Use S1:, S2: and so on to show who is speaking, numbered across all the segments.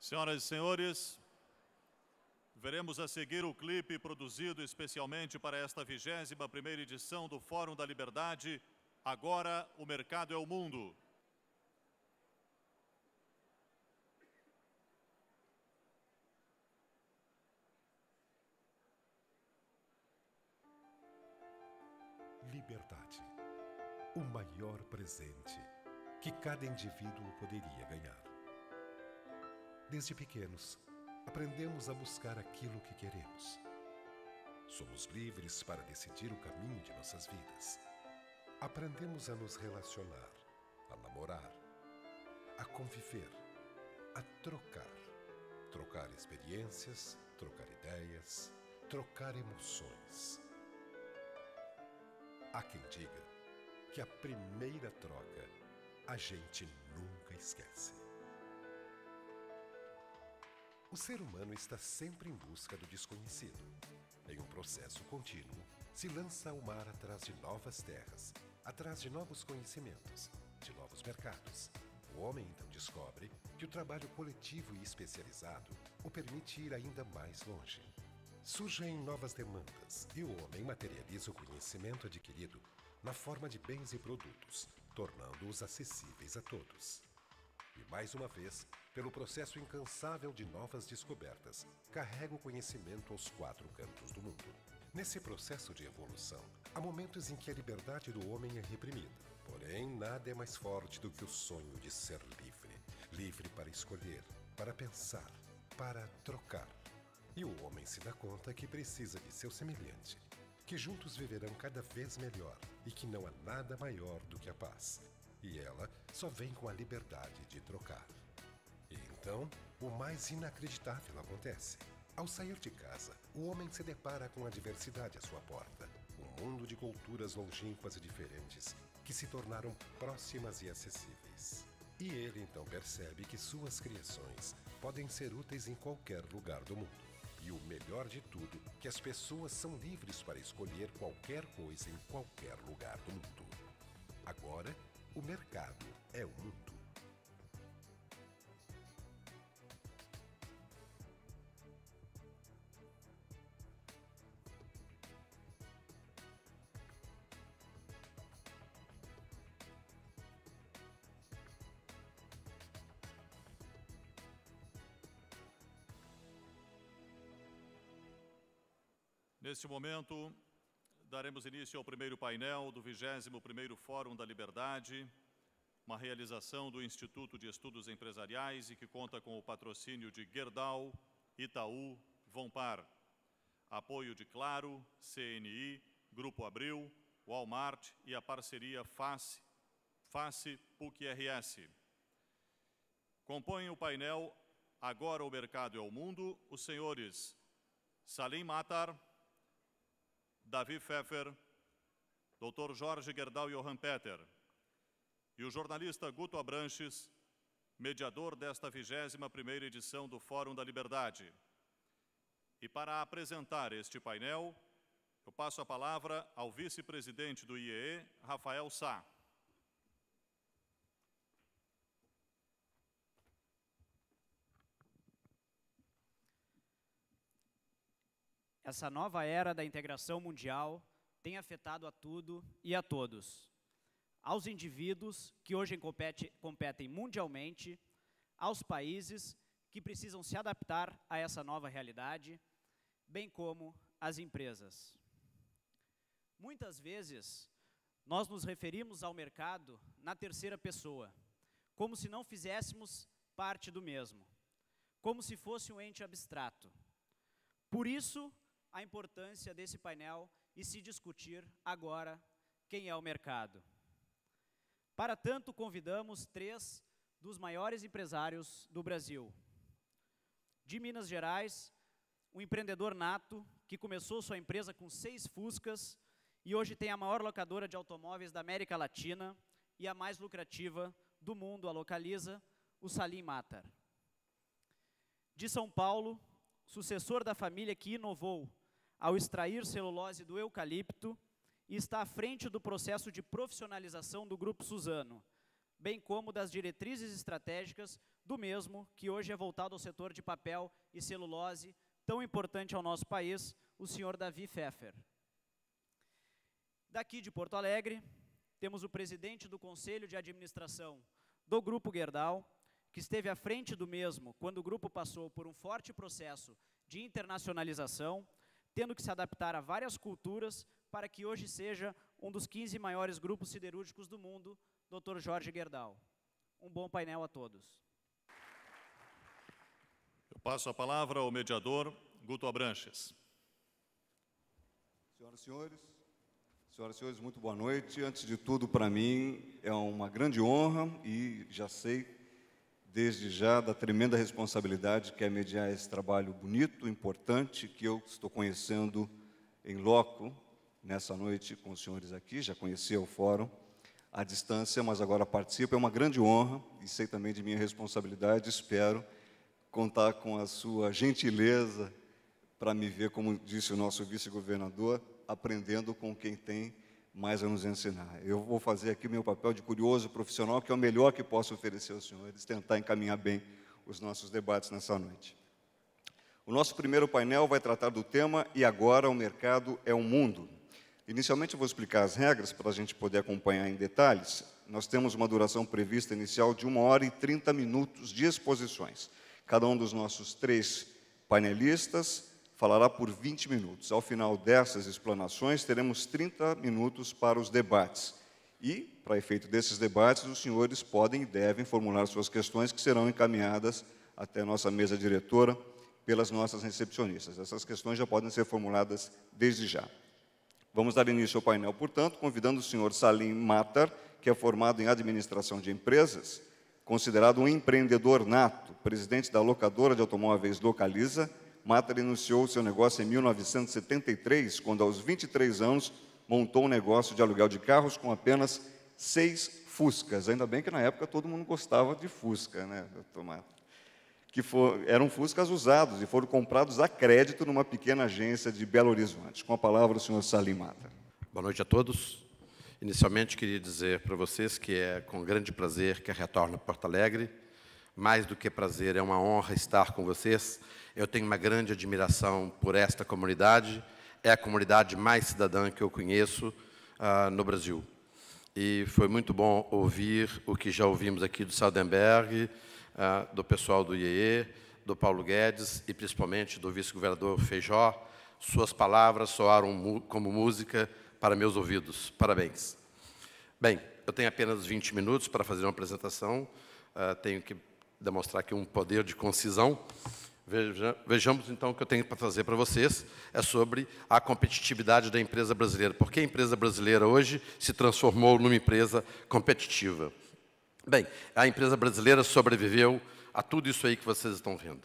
S1: Senhoras e senhores, veremos a seguir o clipe produzido especialmente para esta 21ª edição do Fórum da Liberdade, Agora o Mercado é o Mundo.
S2: Liberdade, o maior presente que cada indivíduo poderia ganhar. Desde pequenos, aprendemos a buscar aquilo que queremos. Somos livres para decidir o caminho de nossas vidas. Aprendemos a nos relacionar, a namorar, a conviver, a trocar. Trocar experiências, trocar ideias, trocar emoções. Há quem diga que a primeira troca a gente nunca esquece. O ser humano está sempre em busca do desconhecido. Em um processo contínuo, se lança ao mar atrás de novas terras, atrás de novos conhecimentos, de novos mercados. O homem então descobre que o trabalho coletivo e especializado o permite ir ainda mais longe. Surgem novas demandas e o homem materializa o conhecimento adquirido na forma de bens e produtos, tornando-os acessíveis a todos. E mais uma vez, pelo processo incansável de novas descobertas, carrega o conhecimento aos quatro cantos do mundo. Nesse processo de evolução, há momentos em que a liberdade do homem é reprimida. Porém, nada é mais forte do que o sonho de ser livre. Livre para escolher, para pensar, para trocar. E o homem se dá conta que precisa de seu semelhante, que juntos viverão cada vez melhor e que não há nada maior do que a paz. E ela só vem com a liberdade de trocar. Então, o mais inacreditável acontece. Ao sair de casa, o homem se depara com a diversidade à sua porta. Um mundo de culturas longínquas e diferentes que se tornaram próximas e acessíveis. E ele então percebe que suas criações podem ser úteis em qualquer lugar do mundo. E o melhor de tudo, que as pessoas são livres para escolher qualquer coisa em qualquer lugar do mundo. Agora, o mercado é o mundo.
S1: Neste momento, daremos início ao primeiro painel do 21º Fórum da Liberdade, uma realização do Instituto de Estudos Empresariais e que conta com o patrocínio de Gerdau, Itaú, Vompar. Apoio de Claro, CNI, Grupo Abril, Walmart e a parceria Face, Face PUC-RS. Compõem o painel Agora o Mercado é o Mundo os senhores Salim Matar, Davi Pfeffer, Dr. Jorge Gerdau e Johan Peter, e o jornalista Guto Abranches, mediador desta 21ª edição do Fórum da Liberdade. E para apresentar este painel, eu passo a palavra ao vice-presidente do IEE, Rafael Sá.
S3: essa nova era da integração mundial tem afetado a tudo e a todos. Aos indivíduos que hoje compete, competem mundialmente, aos países que precisam se adaptar a essa nova realidade, bem como às empresas. Muitas vezes, nós nos referimos ao mercado na terceira pessoa, como se não fizéssemos parte do mesmo, como se fosse um ente abstrato. Por isso, a importância desse painel e se discutir agora quem é o mercado. Para tanto, convidamos três dos maiores empresários do Brasil. De Minas Gerais, um empreendedor nato que começou sua empresa com seis Fuscas e hoje tem a maior locadora de automóveis da América Latina e a mais lucrativa do mundo, a localiza, o Salim Matar. De São Paulo, sucessor da família que inovou ao extrair celulose do eucalipto e está à frente do processo de profissionalização do Grupo Suzano, bem como das diretrizes estratégicas do mesmo, que hoje é voltado ao setor de papel e celulose, tão importante ao nosso país, o senhor Davi Pfeffer. Daqui de Porto Alegre, temos o presidente do Conselho de Administração do Grupo Gerdau, que esteve à frente do mesmo quando o grupo passou por um forte processo de internacionalização tendo que se adaptar a várias culturas para que hoje seja um dos 15 maiores grupos siderúrgicos do mundo, Dr. Jorge Gerdau. Um bom painel a todos.
S1: Eu passo a palavra ao mediador Guto Abranches.
S4: Senhoras e senhores,
S1: senhoras e senhores, muito boa noite.
S4: Antes de tudo, para mim é uma grande honra e já sei desde já da tremenda responsabilidade que é mediar esse trabalho bonito, importante, que eu estou conhecendo em loco nessa noite com os senhores aqui, já conhecia o fórum à distância, mas agora participo. É uma grande honra e sei também de minha responsabilidade, espero contar com a sua gentileza para me ver, como disse o nosso vice-governador, aprendendo com quem tem mais a nos ensinar. Eu vou fazer aqui o meu papel de curioso profissional, que é o melhor que posso oferecer aos senhores, tentar encaminhar bem os nossos debates nessa noite. O nosso primeiro painel vai tratar do tema E agora o mercado é o mundo. Inicialmente eu vou explicar as regras para a gente poder acompanhar em detalhes. Nós temos uma duração prevista inicial de uma hora e 30 minutos de exposições. Cada um dos nossos três painelistas falará por 20 minutos. Ao final dessas explanações, teremos 30 minutos para os debates. E, para efeito desses debates, os senhores podem e devem formular suas questões que serão encaminhadas até nossa mesa diretora pelas nossas recepcionistas. Essas questões já podem ser formuladas desde já. Vamos dar início ao painel, portanto, convidando o senhor Salim Matar, que é formado em administração de empresas, considerado um empreendedor nato, presidente da locadora de automóveis Localiza, Mata iniciou seu negócio em 1973, quando, aos 23 anos, montou um negócio de aluguel de carros com apenas seis Fuscas. Ainda bem que na época todo mundo gostava de Fusca, né, doutor Que for, eram Fuscas usados e foram comprados a crédito numa pequena agência de Belo Horizonte. Com a palavra, o senhor Salim Mata.
S5: Boa noite a todos. Inicialmente, queria dizer para vocês que é com grande prazer que retorno a Porto Alegre mais do que prazer, é uma honra estar com vocês. Eu tenho uma grande admiração por esta comunidade, é a comunidade mais cidadã que eu conheço uh, no Brasil. E foi muito bom ouvir o que já ouvimos aqui do Saldenberg, uh, do pessoal do IEE, do Paulo Guedes e principalmente do vice-governador Feijó. Suas palavras soaram como música para meus ouvidos. Parabéns. Bem, eu tenho apenas 20 minutos para fazer uma apresentação. Uh, tenho que demonstrar aqui um poder de concisão. Veja, vejamos então o que eu tenho para trazer para vocês, é sobre a competitividade da empresa brasileira. Por que a empresa brasileira hoje se transformou numa empresa competitiva? Bem, a empresa brasileira sobreviveu a tudo isso aí que vocês estão vendo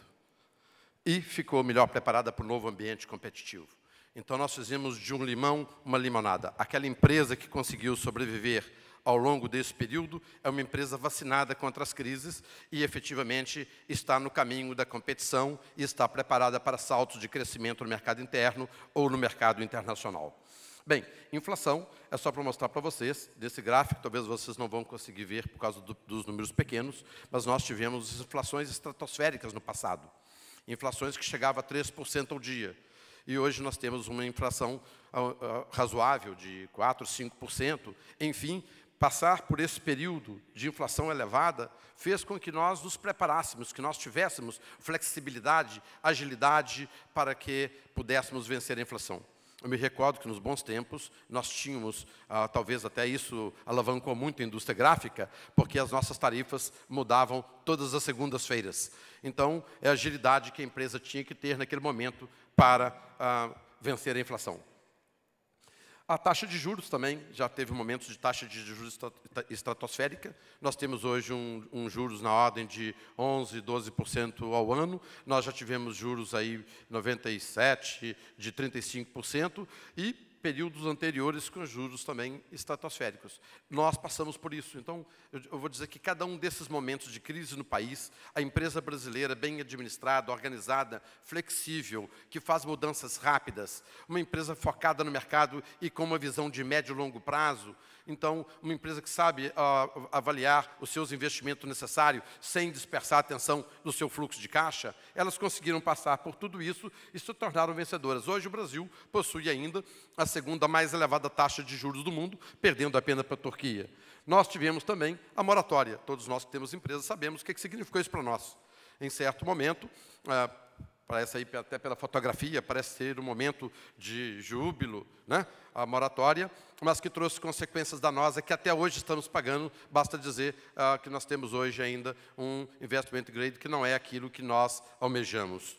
S5: e ficou melhor preparada para o novo ambiente competitivo. Então, nós fizemos de um limão uma limonada. Aquela empresa que conseguiu sobreviver ao longo desse período, é uma empresa vacinada contra as crises e efetivamente está no caminho da competição e está preparada para saltos de crescimento no mercado interno ou no mercado internacional. Bem, inflação é só para mostrar para vocês, desse gráfico, talvez vocês não vão conseguir ver por causa do, dos números pequenos, mas nós tivemos inflações estratosféricas no passado. Inflações que chegavam a 3% ao dia. E hoje nós temos uma inflação ah, ah, razoável de 4%, 5%. Enfim, passar por esse período de inflação elevada fez com que nós nos preparássemos, que nós tivéssemos flexibilidade, agilidade para que pudéssemos vencer a inflação. Eu me recordo que nos bons tempos nós tínhamos, ah, talvez até isso alavancou muito a indústria gráfica, porque as nossas tarifas mudavam todas as segundas-feiras. Então, é a agilidade que a empresa tinha que ter naquele momento para ah, vencer a inflação. A taxa de juros também, já teve momentos de taxa de juros estratosférica. Nós temos hoje um, um juros na ordem de 11%, 12% ao ano. Nós já tivemos juros aí 97%, de 35%. E períodos anteriores com juros também estratosféricos. Nós passamos por isso. Então, eu, vou dizer que cada um desses momentos de crise no país, a empresa brasileira bem administrada, organizada, flexível, que faz mudanças rápidas, uma empresa focada no mercado e com uma visão de médio e longo prazo, então, uma empresa que sabe uh, avaliar os seus investimentos necessários sem dispersar a atenção do seu fluxo de caixa, elas conseguiram passar por tudo isso e se tornaram vencedoras. Hoje, o Brasil possui ainda a segunda mais elevada taxa de juros do mundo, perdendo apenas para a Turquia. Nós tivemos também a moratória. Todos nós que temos empresas sabemos o é que, significou isso para nós. Em certo momento, uh, Parece aí até pela fotografia, parece ser um momento de júbilo, né? a moratória, mas que trouxe consequências danosas que até hoje estamos pagando. Basta dizer ah, que nós temos hoje ainda um investment grade que não é aquilo que nós almejamos.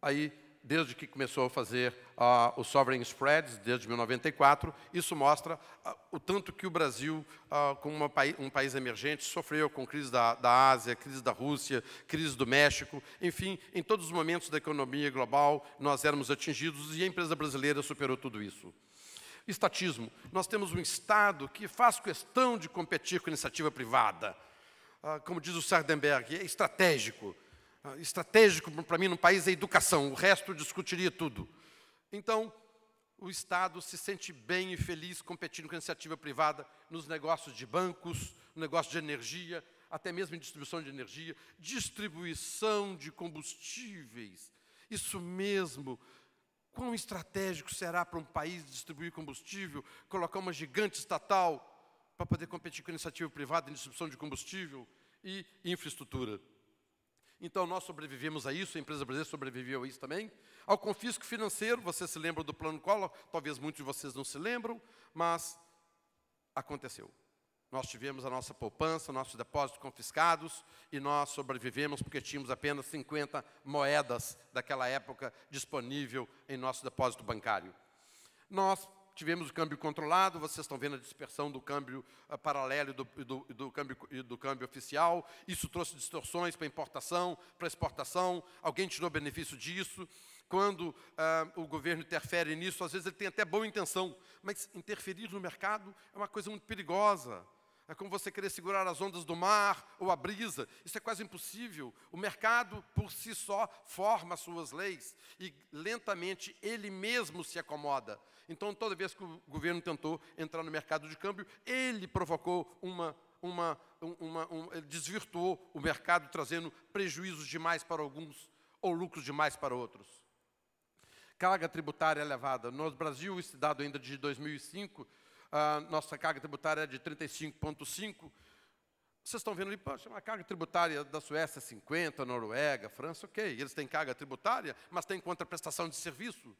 S5: Aí desde que começou a fazer uh, o Sovereign Spreads, desde 1994, isso mostra uh, o tanto que o Brasil, uh, como um país emergente, sofreu com crise da, da Ásia, crise da Rússia, crise do México, enfim, em todos os momentos da economia global, nós éramos atingidos e a empresa brasileira superou tudo isso estatismo. Nós temos um Estado que faz questão de competir com iniciativa privada. como diz o Sardenberg, é estratégico. Ah, estratégico para mim no país é a educação, o resto eu discutiria tudo. Então, o Estado se sente bem e feliz competindo com a iniciativa privada nos negócios de bancos, no negócio de energia, até mesmo em distribuição de energia, distribuição de combustíveis. Isso mesmo. Quão estratégico será para um país distribuir combustível, colocar uma gigante estatal para poder competir com a iniciativa privada em distribuição de combustível e infraestrutura? Então nós sobrevivemos a isso, a empresa brasileira sobreviveu a isso também. Ao confisco financeiro, você se lembra do plano Collor? Talvez muitos de vocês não se lembram, mas aconteceu. Nós tivemos a nossa poupança, nossos depósitos confiscados e nós sobrevivemos porque tínhamos apenas 50 moedas daquela época disponível em nosso depósito bancário. Nós tivemos o câmbio controlado, vocês estão vendo a dispersão do câmbio uh, paralelo e do, do, do, câmbio, do câmbio oficial. Isso trouxe distorções para importação, para exportação. Alguém tirou benefício disso. Quando uh, o governo interfere nisso, às vezes ele tem até boa intenção, mas interferir no mercado é uma coisa muito perigosa. É como você querer segurar as ondas do mar ou a brisa. Isso é quase impossível. O mercado, por si só, forma suas leis e lentamente ele mesmo se acomoda. Então, toda vez que o governo tentou entrar no mercado de câmbio, ele provocou uma uma, uma, ele desvirtuou o mercado, trazendo prejuízos demais para alguns ou lucros demais para outros. Carga tributária é elevada. No Brasil, esse dado ainda de 2005, a nossa carga tributária é de 35,5%. Vocês estão vendo ali, poxa, a carga tributária da Suécia é 50, Noruega, França, ok. Eles têm carga tributária, mas têm contraprestação de serviço.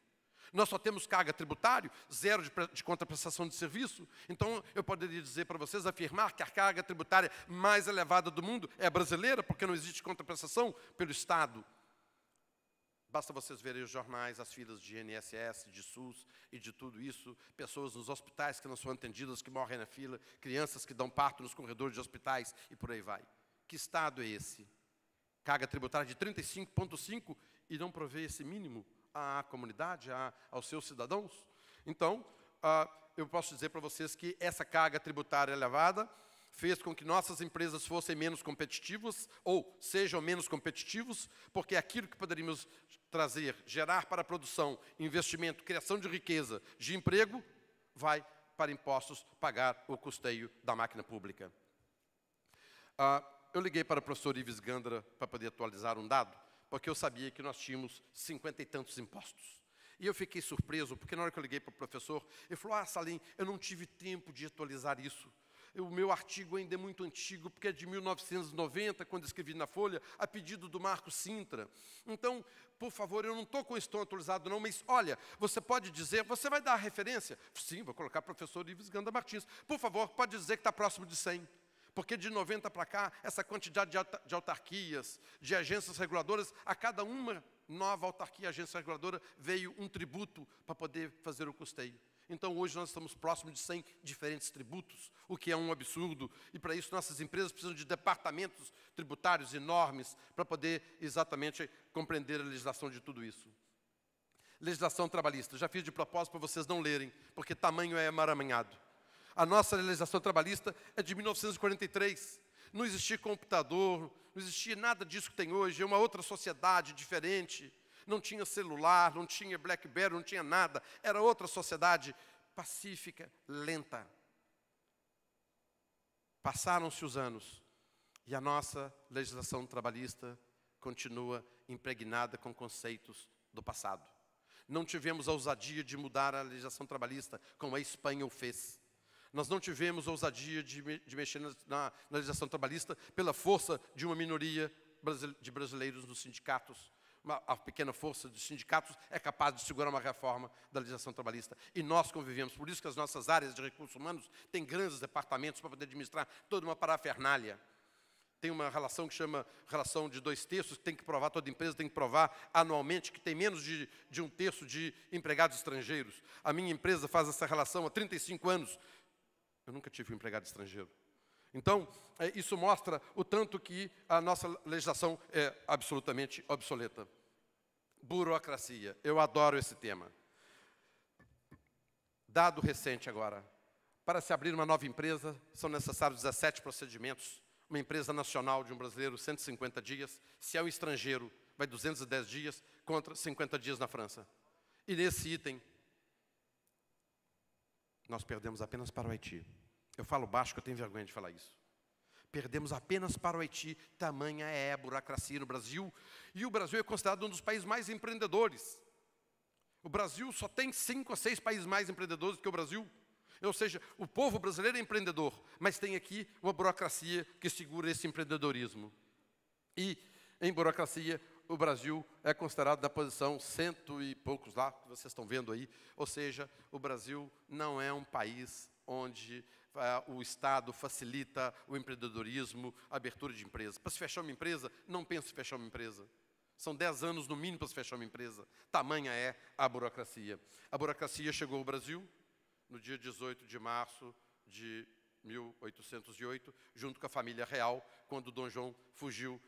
S5: Nós só temos carga tributária, zero de, de contraprestação de serviço. Então, eu poderia dizer para vocês, afirmar que a carga tributária mais elevada do mundo é brasileira, porque não existe contraprestação pelo Estado. Basta vocês verem os jornais, as filas de INSS, de SUS e de tudo isso, pessoas nos hospitais que não são atendidas, que morrem na fila, crianças que dão parto nos corredores de hospitais e por aí vai. Que Estado é esse? Carga tributária de 35,5% e não provê esse mínimo à comunidade, à, aos seus cidadãos. Então, ah, eu posso dizer para vocês que essa carga tributária elevada fez com que nossas empresas fossem menos competitivas ou sejam menos competitivos, porque aquilo que poderíamos trazer, gerar para a produção, investimento, criação de riqueza, de emprego, vai para impostos pagar o custeio da máquina pública. Ah, eu liguei para o professor Ives Gandra para poder atualizar um dado porque eu sabia que nós tínhamos cinquenta e tantos impostos. E eu fiquei surpreso, porque na hora que eu liguei para o professor, ele falou: Ah, Salim, eu não tive tempo de atualizar isso. O meu artigo ainda é muito antigo, porque é de 1990, quando escrevi na Folha, a pedido do Marco Sintra. Então, por favor, eu não estou com o estou atualizado, não, mas olha, você pode dizer, você vai dar a referência? Sim, vou colocar professor Ives Ganda Martins. Por favor, pode dizer que está próximo de 100. Porque de 90 para cá, essa quantidade de autarquias, de agências reguladoras, a cada uma nova autarquia, agência reguladora, veio um tributo para poder fazer o custeio. Então, hoje nós estamos próximos de 100 diferentes tributos, o que é um absurdo, e para isso nossas empresas precisam de departamentos tributários enormes para poder exatamente compreender a legislação de tudo isso. Legislação trabalhista, já fiz de propósito para vocês não lerem, porque tamanho é maramanhado. A nossa legislação trabalhista é de 1943. Não existia computador, não existia nada disso que tem hoje, é uma outra sociedade diferente. Não tinha celular, não tinha Blackberry, não tinha nada. Era outra sociedade pacífica, lenta. Passaram-se os anos e a nossa legislação trabalhista continua impregnada com conceitos do passado. Não tivemos a ousadia de mudar a legislação trabalhista, como a Espanha o fez. Nós não tivemos ousadia de, de mexer na, na, legislação trabalhista pela força de uma minoria de brasileiros nos sindicatos. Uma, a pequena força dos sindicatos é capaz de segurar uma reforma da legislação trabalhista. E nós convivemos. Por isso que as nossas áreas de recursos humanos têm grandes departamentos para poder administrar toda uma parafernália tem uma relação que chama relação de dois terços, que tem que provar, toda empresa tem que provar anualmente que tem menos de, de um terço de empregados estrangeiros. A minha empresa faz essa relação há 35 anos, eu nunca tive um empregado estrangeiro. Então, é, isso mostra o tanto que a nossa legislação é absolutamente obsoleta. Burocracia. Eu adoro esse tema. Dado recente agora. Para se abrir uma nova empresa, são necessários 17 procedimentos. Uma empresa nacional de um brasileiro, 150 dias. Se é um estrangeiro, vai 210 dias, contra 50 dias na França. E nesse item, nós perdemos apenas para o Haiti. Eu falo baixo que eu tenho vergonha de falar isso. Perdemos apenas para o Haiti, tamanha é a burocracia no Brasil. E o Brasil é considerado um dos países mais empreendedores. O Brasil só tem cinco ou seis países mais empreendedores do que o Brasil. Ou seja, o povo brasileiro é empreendedor, mas tem aqui uma burocracia que segura esse empreendedorismo. E, em burocracia, o Brasil é considerado da posição cento e poucos lá, que vocês estão vendo aí. Ou seja, o Brasil não é um país onde é, o Estado facilita o empreendedorismo, a abertura de empresas. Para se fechar uma empresa, não penso em fechar uma empresa. São dez anos no mínimo para se fechar uma empresa. Tamanha é a burocracia. A burocracia chegou ao Brasil no dia 18 de março de 1808, junto com a família real, quando Dom João fugiu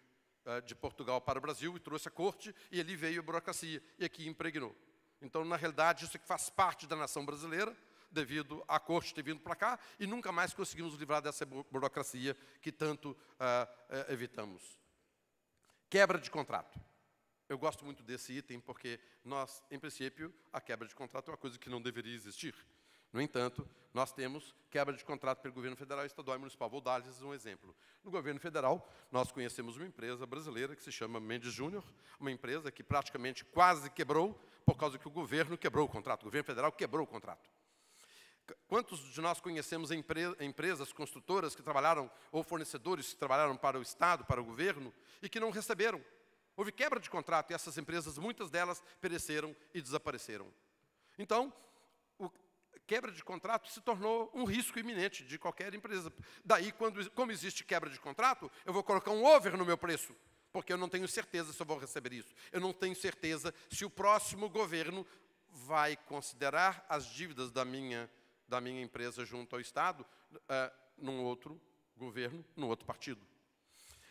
S5: eh, de Portugal para o Brasil e trouxe a corte, e ali veio a burocracia, e aqui impregnou. Então, na realidade, isso que faz parte da nação brasileira, devido à corte ter vindo para cá, e nunca mais conseguimos livrar dessa burocracia que tanto eh, eh, evitamos. Quebra de contrato. Eu gosto muito desse item porque nós, em princípio, a quebra de contrato é uma coisa que não deveria existir. No entanto, nós temos quebra de contrato pelo governo federal, estadual e municipal. Vou dar-lhes um exemplo. No governo federal, nós conhecemos uma empresa brasileira que se chama Mendes Júnior, uma empresa que praticamente quase quebrou por causa que o governo quebrou o contrato, o governo federal quebrou o contrato. Quantos de nós conhecemos empre empresas construtoras que trabalharam, ou fornecedores que trabalharam para o Estado, para o governo, e que não receberam? Houve quebra de contrato e essas empresas, muitas delas, pereceram e desapareceram. Então, quebra de contrato se tornou um risco iminente de qualquer empresa. Daí, quando, como existe quebra de contrato, eu vou colocar um over no meu preço, porque eu não tenho certeza se eu vou receber isso. Eu não tenho certeza se o próximo governo vai considerar as dívidas da minha, da minha empresa junto ao Estado uh, num outro governo, num outro partido.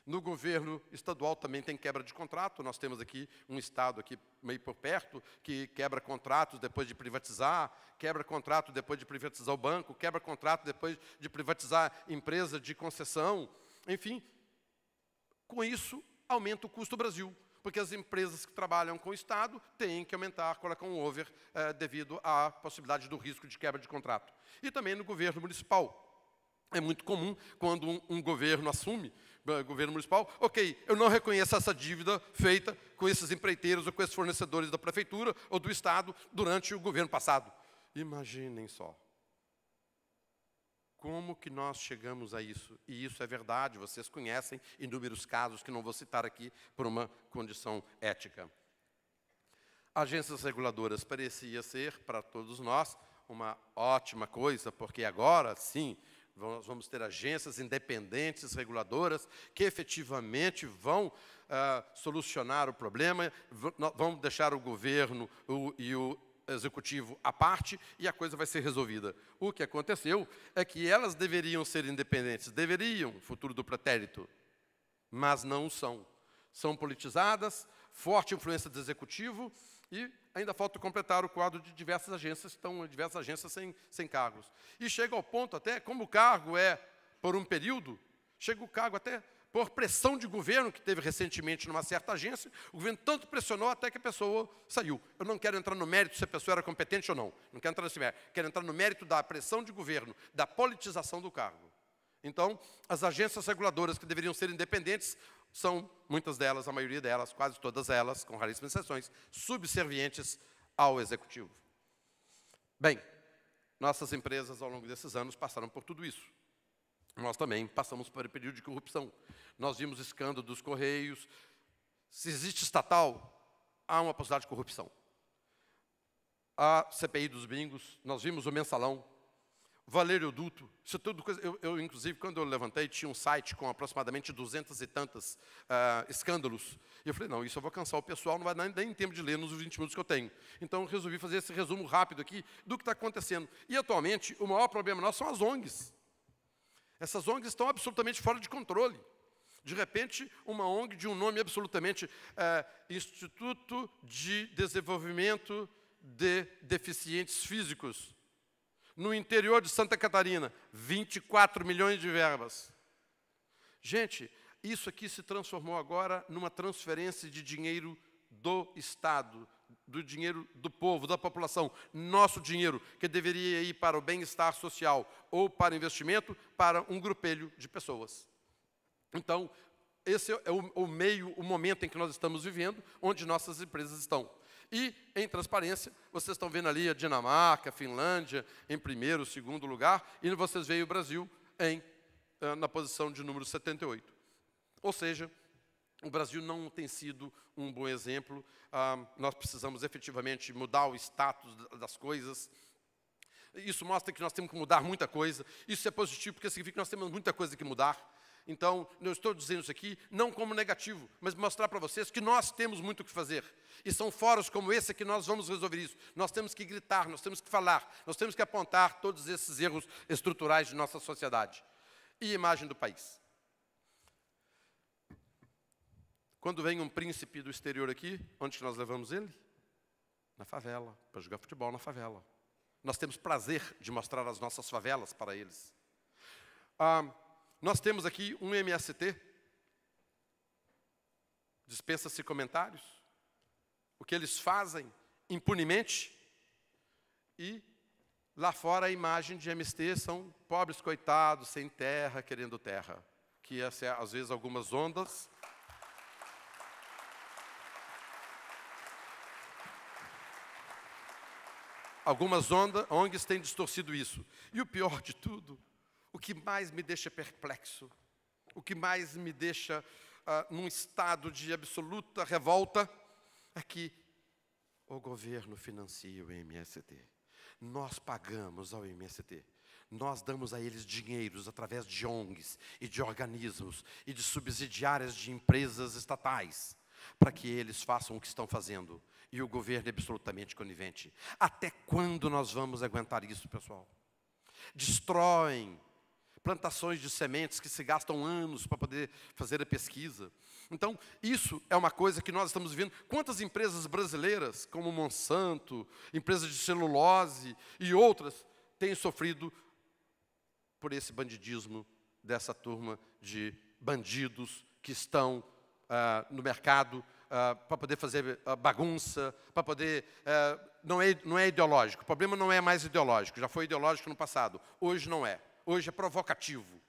S5: No governo estadual também tem quebra de contrato. Nós temos aqui um estado aqui meio por perto que quebra contratos depois de privatizar, quebra contrato depois de privatizar o banco, quebra contrato depois de privatizar empresa de concessão. Enfim, com isso aumenta o custo do Brasil, porque as empresas que trabalham com o Estado têm que aumentar colocar um over eh, devido à possibilidade do risco de quebra de contrato. E também no governo municipal. É muito comum quando um, um governo assume eh, governo municipal, ok, eu não reconheço essa dívida feita com esses empreiteiros ou com esses fornecedores da prefeitura ou do Estado durante o governo passado. Imaginem só. Como que nós chegamos a isso? E isso é verdade, vocês conhecem inúmeros casos que não vou citar aqui por uma condição ética. Agências reguladoras parecia ser, para todos nós, uma ótima coisa, porque agora sim nós vamos ter agências independentes, reguladoras, que efetivamente vão ah, solucionar o problema, vão deixar o governo o, e o executivo à parte e a coisa vai ser resolvida. O que aconteceu é que elas deveriam ser independentes, deveriam, futuro do pretérito, mas não são. São politizadas, forte influência do executivo, e ainda falta completar o quadro de diversas agências, estão diversas agências sem, sem cargos. E chega ao ponto até, como o cargo é por um período, chega o cargo até por pressão de governo que teve recentemente numa certa agência, o governo tanto pressionou até que a pessoa saiu. Eu não quero entrar no mérito se a pessoa era competente ou não, não quero entrar nesse mérito, quero entrar no mérito da pressão de governo, da politização do cargo. Então, as agências reguladoras que deveriam ser independentes são muitas delas, a maioria delas, quase todas elas, com raríssimas exceções, subservientes ao executivo. Bem, nossas empresas ao longo desses anos passaram por tudo isso. Nós também passamos por um período de corrupção. Nós vimos escândalo dos Correios. Se existe estatal, há uma possibilidade de corrupção. A CPI dos bingos, nós vimos o mensalão, Valério Duto, isso tudo coisa. Eu, eu, inclusive, quando eu levantei, tinha um site com aproximadamente duzentas e tantas uh, escândalos. E eu falei, não, isso eu vou cansar o pessoal, não vai dar nem tempo de ler nos 20 minutos que eu tenho. Então, eu resolvi fazer esse resumo rápido aqui do que está acontecendo. E, atualmente, o maior problema nosso são as ONGs. Essas ONGs estão absolutamente fora de controle. De repente, uma ONG de um nome absolutamente uh, Instituto de Desenvolvimento de Deficientes Físicos no interior de Santa Catarina, 24 milhões de verbas. Gente, isso aqui se transformou agora numa transferência de dinheiro do Estado, do dinheiro do povo, da população, nosso dinheiro, que deveria ir para o bem-estar social ou para investimento, para um grupelho de pessoas. Então, esse é o, o meio, o momento em que nós estamos vivendo, onde nossas empresas estão. E, em transparência, vocês estão vendo ali a Dinamarca, a Finlândia em primeiro, segundo lugar, e vocês veem o Brasil em, eh, na posição de número 78. Ou seja, o Brasil não tem sido um bom exemplo. Ah, nós precisamos efetivamente mudar o status das coisas. Isso mostra que nós temos que mudar muita coisa. Isso é positivo porque significa que nós temos muita coisa que mudar. Então, eu estou dizendo isso aqui não como negativo, mas mostrar para vocês que nós temos muito o que fazer. E são fóruns como esse que nós vamos resolver isso. Nós temos que gritar, nós temos que falar, nós temos que apontar todos esses erros estruturais de nossa sociedade e imagem do país. Quando vem um príncipe do exterior aqui, onde nós levamos ele? Na favela, para jogar futebol na favela. Nós temos prazer de mostrar as nossas favelas para eles. Ah, nós temos aqui um MST. Dispensa-se comentários. O que eles fazem impunemente. E lá fora a imagem de MST são pobres coitados, sem terra, querendo terra. Que é, às vezes algumas ondas Algumas onda, ONGs têm distorcido isso. E o pior de tudo o que mais me deixa perplexo, o que mais me deixa uh, num estado de absoluta revolta, é que o governo financia o MST. Nós pagamos ao MST. Nós damos a eles dinheiros através de ONGs e de organismos e de subsidiárias de empresas estatais para que eles façam o que estão fazendo. E o governo é absolutamente conivente. Até quando nós vamos aguentar isso, pessoal? Destroem plantações de sementes que se gastam anos para poder fazer a pesquisa. Então, isso é uma coisa que nós estamos vivendo. Quantas empresas brasileiras, como Monsanto, empresas de celulose e outras, têm sofrido por esse bandidismo dessa turma de bandidos que estão ah, no mercado ah, para poder fazer ah, bagunça, para poder. não, é, não é ideológico, o problema não é mais ideológico, já foi ideológico no passado, hoje não é hoje é provocativo.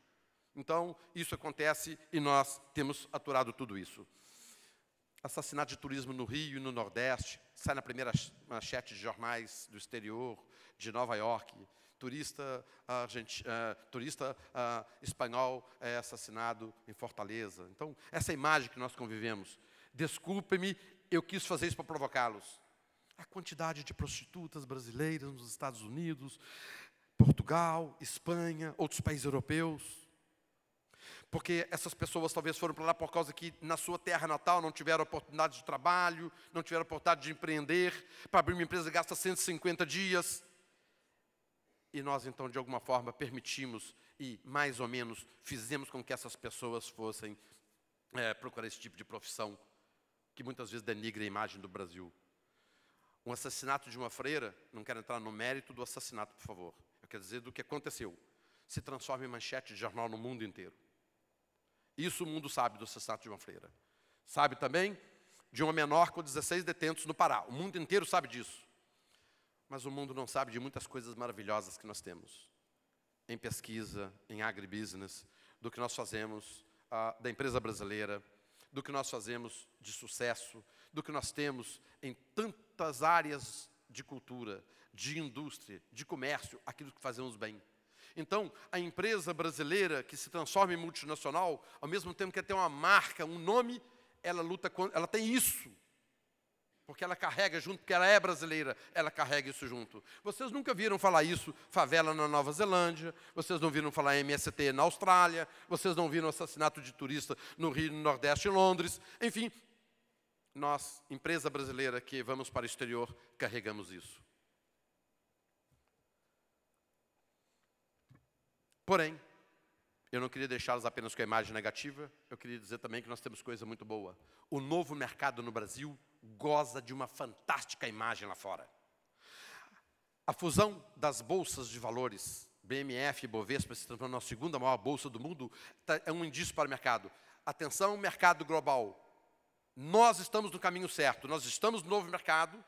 S5: Então, isso acontece e nós temos aturado tudo isso. Assassinato de turismo no Rio e no Nordeste, sai na primeira manchete de jornais do exterior, de Nova York. Turista, uh, turista uh, espanhol é assassinado em Fortaleza. Então, essa é imagem que nós convivemos. Desculpe-me, eu quis fazer isso para provocá-los. A quantidade de prostitutas brasileiras nos Estados Unidos, Portugal, Espanha, outros países europeus. Porque essas pessoas talvez foram para lá por causa que na sua terra natal não tiveram oportunidade de trabalho, não tiveram oportunidade de empreender. Para abrir uma empresa gasta 150 dias. E nós então, de alguma forma, permitimos e mais ou menos fizemos com que essas pessoas fossem é, procurar esse tipo de profissão que muitas vezes denigra a imagem do Brasil. Um assassinato de uma freira, não quero entrar no mérito do assassinato, por favor quer dizer, do que aconteceu, se transforma em manchete de jornal no mundo inteiro. Isso o mundo sabe do assassinato de uma freira. Sabe também de uma menor com 16 detentos no Pará. O mundo inteiro sabe disso. Mas o mundo não sabe de muitas coisas maravilhosas que nós temos em pesquisa, em agribusiness, do que nós fazemos ah, da empresa brasileira, do que nós fazemos de sucesso, do que nós temos em tantas áreas de cultura, de indústria, de comércio, aquilo que fazemos bem. Então, a empresa brasileira que se transforma em multinacional, ao mesmo tempo que tem uma marca, um nome, ela luta ela tem isso. Porque ela carrega junto, porque ela é brasileira, ela carrega isso junto. Vocês nunca viram falar isso, favela na Nova Zelândia, vocês não viram falar MST na Austrália, vocês não viram assassinato de turista no Rio no Nordeste em Londres. Enfim, nós, empresa brasileira que vamos para o exterior, carregamos isso. Porém, eu não queria deixá-los apenas com a imagem negativa, eu queria dizer também que nós temos coisa muito boa. O novo mercado no Brasil goza de uma fantástica imagem lá fora. A fusão das bolsas de valores, BMF e Bovespa se tornando a segunda maior bolsa do mundo, tá, é um indício para o mercado. Atenção, mercado global. Nós estamos no caminho certo, nós estamos no novo mercado,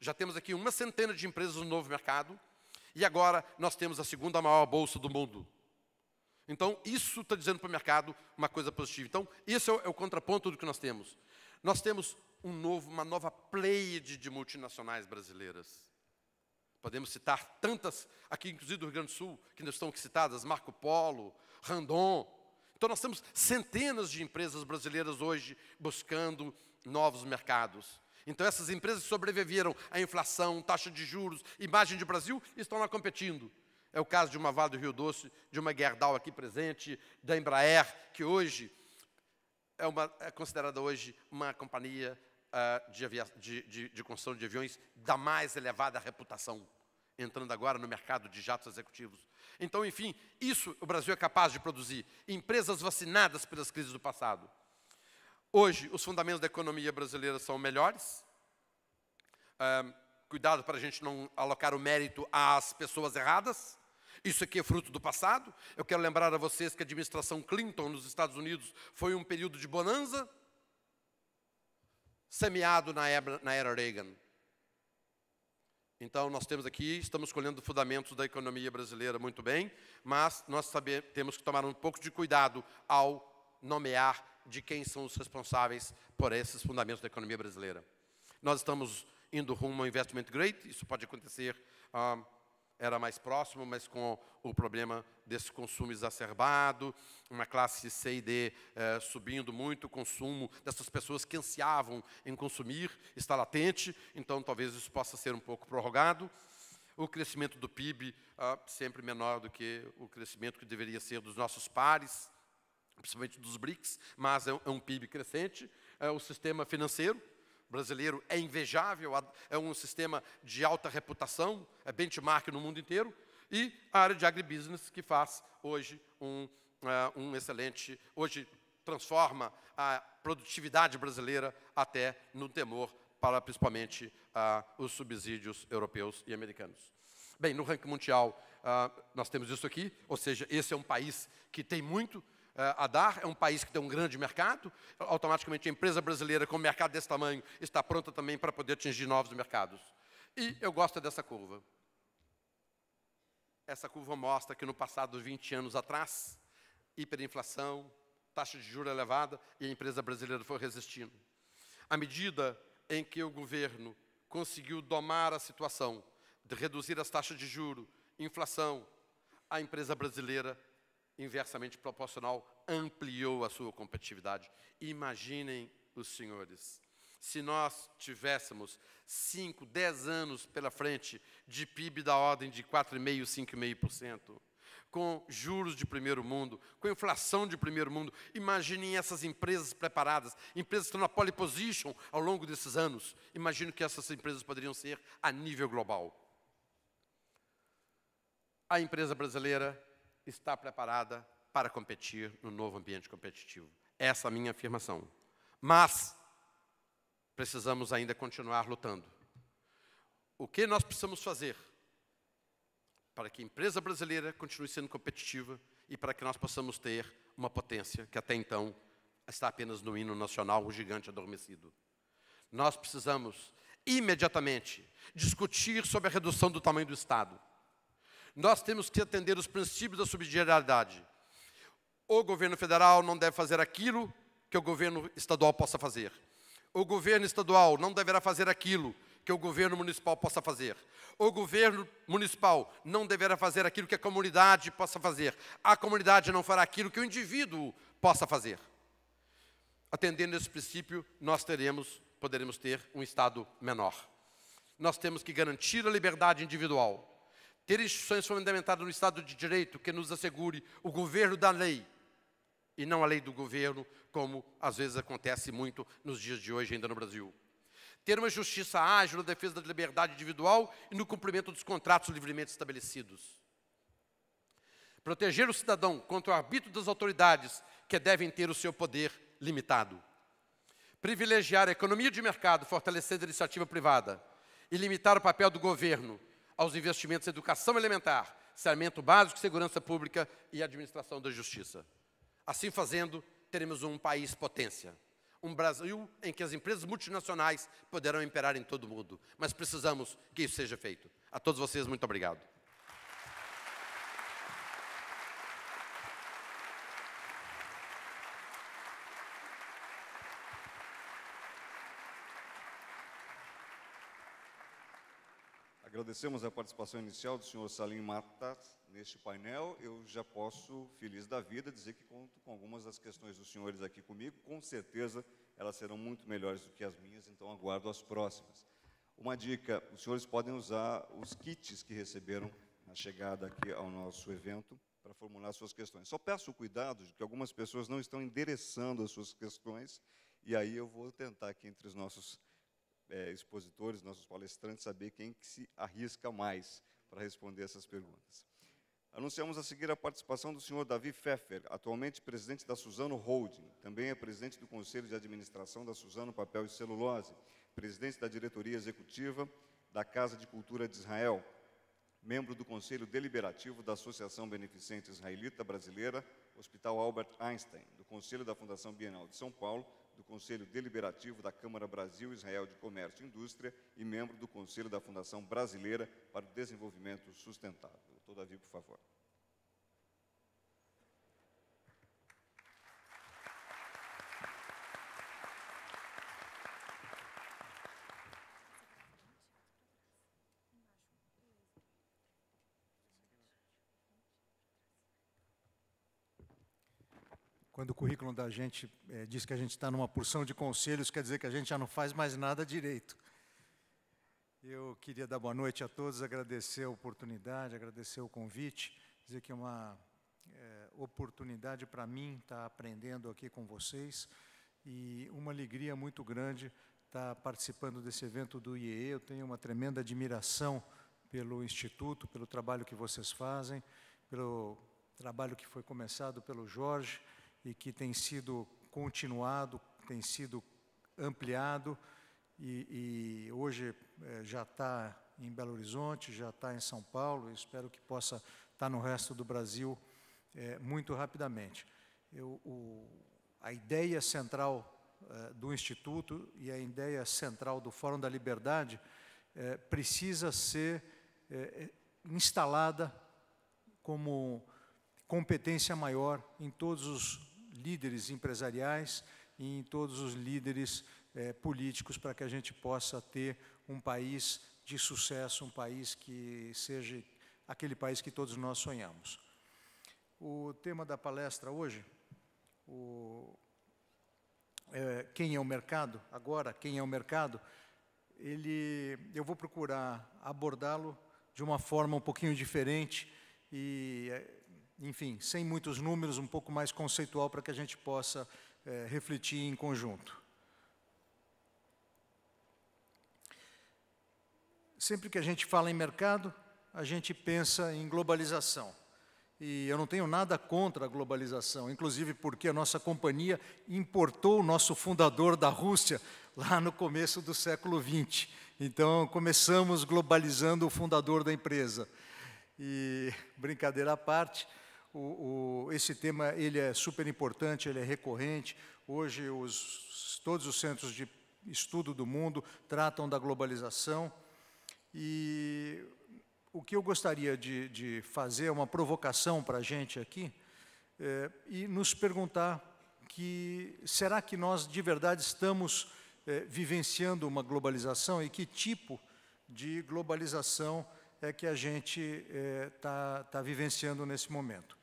S5: já temos aqui uma centena de empresas no novo mercado, e agora nós temos a segunda maior bolsa do mundo. Então, isso está dizendo para o mercado uma coisa positiva. Então, esse é o, é o contraponto do que nós temos. Nós temos um novo, uma nova pleiade de multinacionais brasileiras. Podemos citar tantas, aqui inclusive do Rio Grande do Sul, que não estão citadas, Marco Polo, Randon. Então nós temos centenas de empresas brasileiras hoje buscando novos mercados. Então essas empresas que sobreviveram à inflação, taxa de juros, imagem de Brasil, estão lá competindo. É o caso de uma Vale do Rio Doce, de uma Gerdau aqui presente, da Embraer, que hoje é, uma, é considerada hoje uma companhia uh, de, avia, de, de, de construção de aviões da mais elevada reputação, entrando agora no mercado de jatos executivos. Então, enfim, isso o Brasil é capaz de produzir. Empresas vacinadas pelas crises do passado. Hoje, os fundamentos da economia brasileira são melhores. Uh, cuidado para a gente não alocar o mérito às pessoas erradas. Isso aqui é fruto do passado. Eu quero lembrar a vocês que a administração Clinton nos Estados Unidos foi um período de bonança semeado na era, na era Reagan. Então, nós temos aqui, estamos colhendo fundamentos da economia brasileira muito bem, mas nós saber, temos que tomar um pouco de cuidado ao nomear de quem são os responsáveis por esses fundamentos da economia brasileira. Nós estamos indo rumo ao investment grade, isso pode acontecer. Ah, era mais próximo, mas com o problema desse consumo exacerbado, uma classe C e D eh, subindo muito o consumo dessas pessoas que ansiavam em consumir, está latente, então talvez isso possa ser um pouco prorrogado. O crescimento do PIB ah, sempre menor do que o crescimento que deveria ser dos nossos pares, principalmente dos BRICS, mas é um, é um PIB crescente. É o sistema financeiro, brasileiro é invejável, é um sistema de alta reputação, é benchmark no mundo inteiro, e a área de agribusiness, que faz hoje um, uh, um excelente, hoje transforma a produtividade brasileira até no temor para principalmente uh, os subsídios europeus e americanos. Bem, no ranking mundial uh, nós temos isso aqui, ou seja, esse é um país que tem muito, eh, a dar, é um país que tem um grande mercado, automaticamente a empresa brasileira com um mercado desse tamanho está pronta também para poder atingir novos mercados. E eu gosto dessa curva. Essa curva mostra que no passado, 20 anos atrás, hiperinflação, taxa de juros elevada e a empresa brasileira foi resistindo. À medida em que o governo conseguiu domar a situação, de reduzir as taxas de juro, inflação, a empresa brasileira inversamente proporcional ampliou a sua competitividade. Imaginem os senhores, se nós tivéssemos 5, 10 anos pela frente de PIB da ordem de 4,5%, 5,5%, com juros de primeiro mundo, com inflação de primeiro mundo. Imaginem essas empresas preparadas, empresas que estão na pole position ao longo desses anos. Imagino que essas empresas poderiam ser a nível global. A empresa brasileira está preparada para competir no novo ambiente competitivo. Essa é a minha afirmação. Mas precisamos ainda continuar lutando. O que nós precisamos fazer para que a empresa brasileira continue sendo competitiva e para que nós possamos ter uma potência que até então está apenas no hino nacional, o gigante adormecido. Nós precisamos imediatamente discutir sobre a redução do tamanho do Estado. Nós temos que atender os princípios da subsidiariedade. O governo federal não deve fazer aquilo que o governo estadual possa fazer. O governo estadual não deverá fazer aquilo que o governo municipal possa fazer. O governo municipal não deverá fazer aquilo que a comunidade possa fazer. A comunidade não fará aquilo que o indivíduo possa fazer. Atendendo esse princípio, nós teremos, poderemos ter um Estado menor. Nós temos que garantir a liberdade individual ter instituições fundamentadas no Estado de Direito que nos assegure o governo da lei e não a lei do governo, como às vezes acontece muito nos dias de hoje ainda no Brasil. Ter uma justiça ágil na defesa da liberdade individual e no cumprimento dos contratos livremente estabelecidos. Proteger o cidadão contra o arbítrio das autoridades que devem ter o seu poder limitado. Privilegiar a economia de mercado, fortalecendo a iniciativa privada. E limitar o papel do governo, aos investimentos em educação elementar, saneamento básico, segurança pública e administração da justiça. Assim fazendo, teremos um país potência. Um Brasil em que as empresas multinacionais poderão imperar em todo o mundo. Mas precisamos que isso seja feito. A todos vocês, muito obrigado.
S4: Agradecemos a participação inicial do senhor Salim Matas neste painel. Eu já posso, feliz da vida, dizer que conto com algumas das questões dos senhores aqui comigo. Com certeza elas serão muito melhores do que as minhas, então aguardo as próximas. Uma dica: os senhores podem usar os kits que receberam na chegada aqui ao nosso evento para formular suas questões. Só peço cuidado de que algumas pessoas não estão endereçando as suas questões, e aí eu vou tentar aqui entre os nossos é, expositores, nossos palestrantes, saber quem que se arrisca mais para responder essas perguntas. Anunciamos a seguir a participação do senhor Davi Pfeffer, atualmente presidente da Suzano Holding, também é presidente do Conselho de Administração da Suzano Papel e Celulose, presidente da diretoria executiva da Casa de Cultura de Israel, membro do Conselho Deliberativo da Associação Beneficente Israelita Brasileira, Hospital Albert Einstein, do Conselho da Fundação Bienal de São Paulo do Conselho Deliberativo da Câmara Brasil-Israel de Comércio e Indústria e membro do Conselho da Fundação Brasileira para o Desenvolvimento Sustentável. Todavia, por favor.
S6: quando a gente é, diz que a gente está numa porção de conselhos, quer dizer que a gente já não faz mais nada direito. Eu queria dar boa noite a todos, agradecer a oportunidade, agradecer o convite, dizer que é uma é, oportunidade para mim estar tá aprendendo aqui com vocês e uma alegria muito grande estar tá participando desse evento do IEE. Eu tenho uma tremenda admiração pelo Instituto, pelo trabalho que vocês fazem, pelo trabalho que foi começado pelo Jorge e que tem sido continuado, tem sido ampliado e, e hoje é, já está em Belo Horizonte, já está em São Paulo, espero que possa estar tá no resto do Brasil é, muito rapidamente. Eu, o, a ideia central é, do Instituto e a ideia central do Fórum da Liberdade precisa ser instalada como competência maior em todos os líderes empresariais e em todos os líderes eh, políticos para que a gente possa ter um país de sucesso, um país que seja aquele país que todos nós sonhamos. O tema da palestra hoje, o, é, quem é o mercado, agora, quem é o mercado, ele, eu vou procurar abordá-lo de uma forma um pouquinho diferente e eh, enfim, sem muitos números, um pouco mais conceitual para que a gente possa é, refletir em conjunto. Sempre que a gente fala em mercado, a gente pensa em globalização. E eu não tenho nada contra a globalização, inclusive porque a nossa companhia importou o nosso fundador da Rússia lá no começo do século XX. Então, começamos globalizando o fundador da empresa. E, brincadeira à parte, o, o, esse tema ele é super importante, ele é recorrente. Hoje, os, todos os centros de estudo do mundo tratam da globalização. E o que eu gostaria de, de fazer é uma provocação para a gente aqui é, e nos perguntar que será que nós de verdade estamos é, vivenciando uma globalização e que tipo de globalização é que a gente está eh, é, tá vivenciando nesse momento.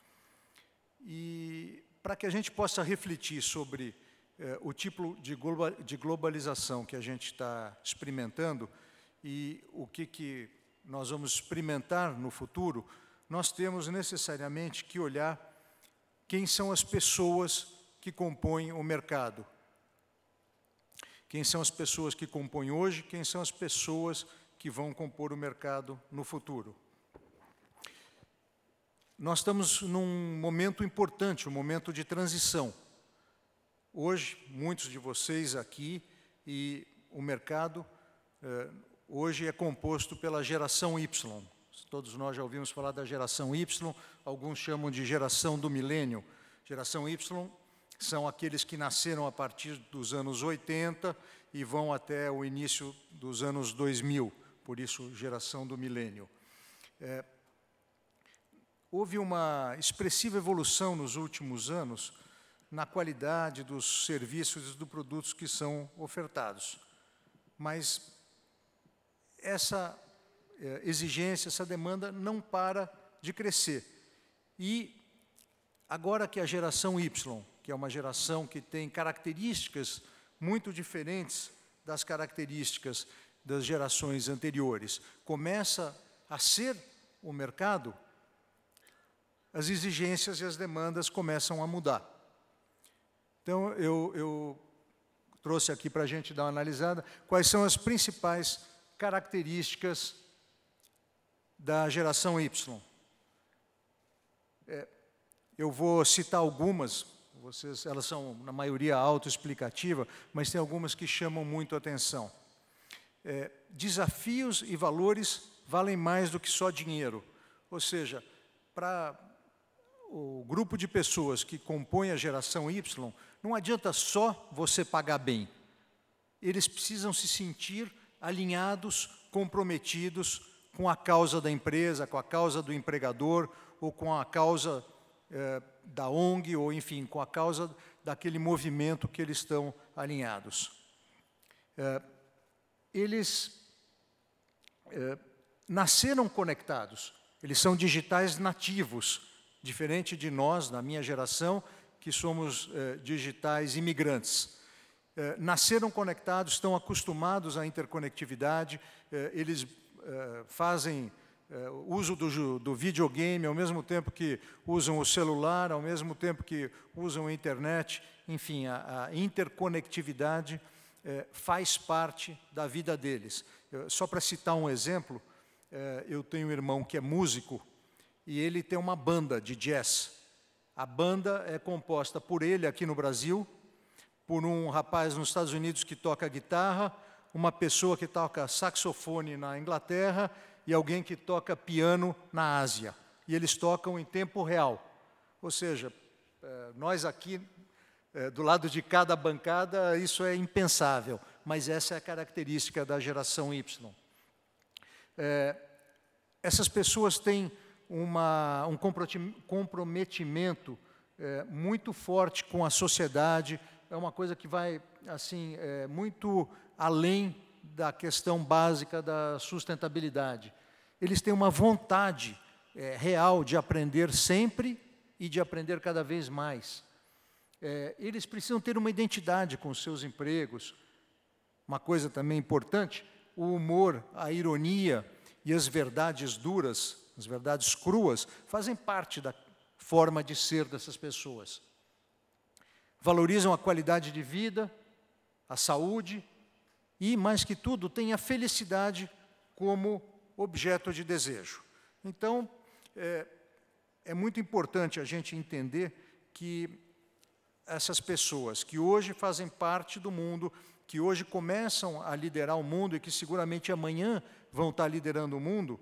S6: E para que a gente possa refletir sobre eh, o tipo de, globa, de globalização que a gente está experimentando e o que, que nós vamos experimentar no futuro, nós temos necessariamente que olhar quem são as pessoas que compõem o mercado. Quem são as pessoas que compõem hoje, quem são as pessoas que vão compor o mercado no futuro. Nós estamos num momento importante, um momento de transição. Hoje, muitos de vocês aqui e o mercado eh, hoje é composto pela geração Y. Todos nós já ouvimos falar da geração Y, alguns chamam de geração do milênio. Geração Y são aqueles que nasceram a partir dos anos 80 e vão até o início dos anos 2000, por isso, geração do milênio. Eh, Houve uma expressiva evolução nos últimos anos na qualidade dos serviços e dos produtos que são ofertados. Mas essa eh, exigência, essa demanda não para de crescer. E agora que a geração Y, que é uma geração que tem características muito diferentes das características das gerações anteriores, começa a ser o mercado, as exigências e as demandas começam a mudar. Então, eu, eu trouxe aqui para a gente dar uma analisada quais são as principais características da geração Y. É, eu vou citar algumas, vocês, elas são, na maioria, autoexplicativa, mas tem algumas que chamam muito a atenção. É, desafios e valores valem mais do que só dinheiro. Ou seja, para o grupo de pessoas que compõe a geração Y, não adianta só você pagar bem. Eles precisam se sentir alinhados, comprometidos com a causa da empresa, com a causa do empregador, ou com a causa eh, da ONG, ou enfim, com a causa daquele movimento que eles estão alinhados. Eh, eles eh, nasceram conectados, eles são digitais nativos diferente de nós, na minha geração, que somos eh, digitais imigrantes. Eh, nasceram conectados, estão acostumados à interconectividade, eh, eles eh, fazem eh, uso do, do, videogame ao mesmo tempo que usam o celular, ao mesmo tempo que usam a internet, enfim, a, a interconectividade eh, faz parte da vida deles. Só para citar um exemplo, eu tenho um irmão que é músico, e ele tem uma banda de jazz. A banda é composta por ele aqui no Brasil, por um rapaz nos Estados Unidos que toca guitarra, uma pessoa que toca saxofone na Inglaterra e alguém que toca piano na Ásia. E eles tocam em tempo real. Ou seja, é, nós aqui, é, do lado de cada bancada, isso é impensável, mas essa é a característica da geração Y. É, essas pessoas têm uma, um comprometimento é, muito forte com a sociedade, é uma coisa que vai assim é, muito além da questão básica da sustentabilidade. Eles têm uma vontade é, real de aprender sempre e de aprender cada vez mais. É, eles precisam ter uma identidade com os seus empregos. Uma coisa também importante: o humor, a ironia e as verdades duras as verdades cruas, fazem parte da forma de ser dessas pessoas. Valorizam a qualidade de vida, a saúde e, mais que tudo, têm a felicidade como objeto de desejo. Então, é, é muito importante a gente entender que essas pessoas que hoje fazem parte do mundo, que hoje começam a liderar o mundo e que seguramente amanhã vão estar liderando o mundo,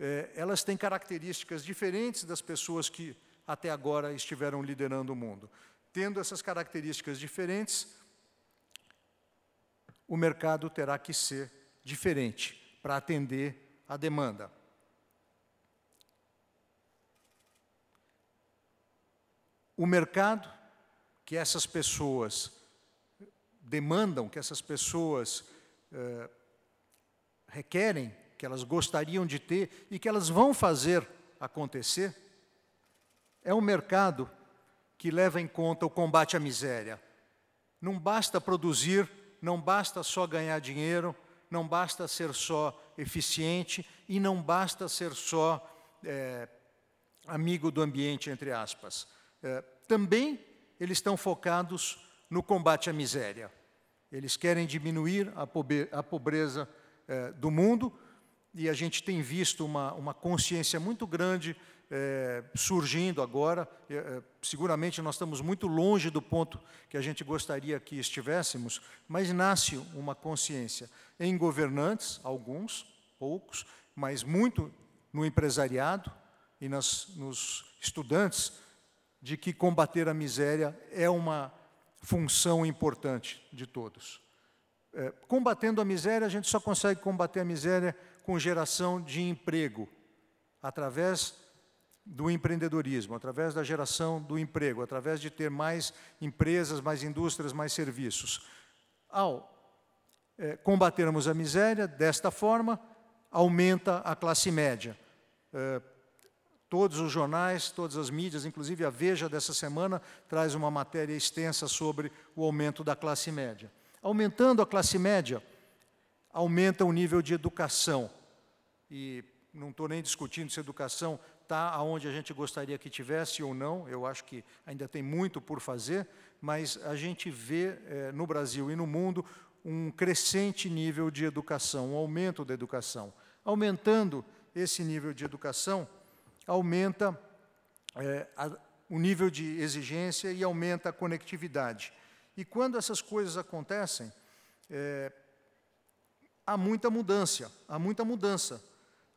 S6: é, elas têm características diferentes das pessoas que até agora estiveram liderando o mundo. Tendo essas características diferentes, o mercado terá que ser diferente para atender a demanda. O mercado que essas pessoas demandam, que essas pessoas eh, requerem, que elas gostariam de ter e que elas vão fazer acontecer, é um mercado que leva em conta o combate à miséria. Não basta produzir, não basta só ganhar dinheiro, não basta ser só eficiente e não basta ser só é, amigo do ambiente, entre aspas. É, também eles estão focados no combate à miséria. Eles querem diminuir a pobreza, é, do mundo, e a gente tem visto uma, uma consciência muito grande é, surgindo agora. É, seguramente nós estamos muito longe do ponto que a gente gostaria que estivéssemos, mas nasce uma consciência em governantes, alguns, poucos, mas muito no empresariado e nas, nos estudantes, de que combater a miséria é uma função importante de todos. É, combatendo a miséria, a gente só consegue combater a miséria com geração de emprego, através do empreendedorismo, através da geração do emprego, através de ter mais empresas, mais indústrias, mais serviços. Ao é, combatermos a miséria desta forma, aumenta a classe média. É, todos os jornais, todas as mídias, inclusive a Veja dessa semana, traz uma matéria extensa sobre o aumento da classe média. Aumentando a classe média, aumenta o nível de educação e não estou nem discutindo se a educação está aonde a gente gostaria que tivesse ou não, eu acho que ainda tem muito por fazer, mas a gente vê é, no Brasil e no mundo um crescente nível de educação, um aumento da educação. Aumentando esse nível de educação, aumenta é, a, o nível de exigência e aumenta a conectividade. E quando essas coisas acontecem, é, há muita mudança, há muita mudança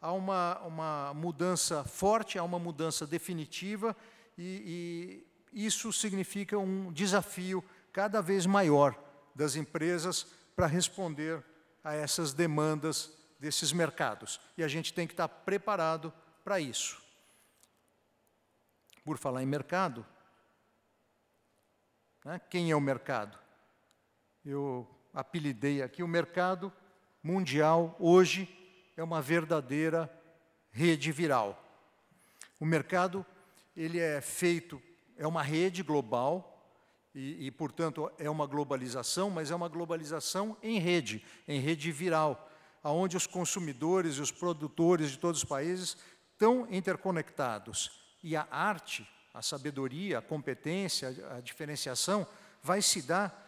S6: há uma, uma mudança forte, há uma mudança definitiva, e, e isso significa um desafio cada vez maior das empresas para responder a essas demandas desses mercados. E a gente tem que estar preparado para isso. Por falar em mercado, né, quem é o mercado? Eu apelidei aqui o mercado mundial hoje é uma verdadeira rede viral. O mercado ele é feito, é uma rede global e, e, portanto, é uma globalização, mas é uma globalização em rede, em rede viral, aonde os consumidores e os produtores de todos os países estão interconectados. E a arte, a sabedoria, a competência, a diferenciação vai se dar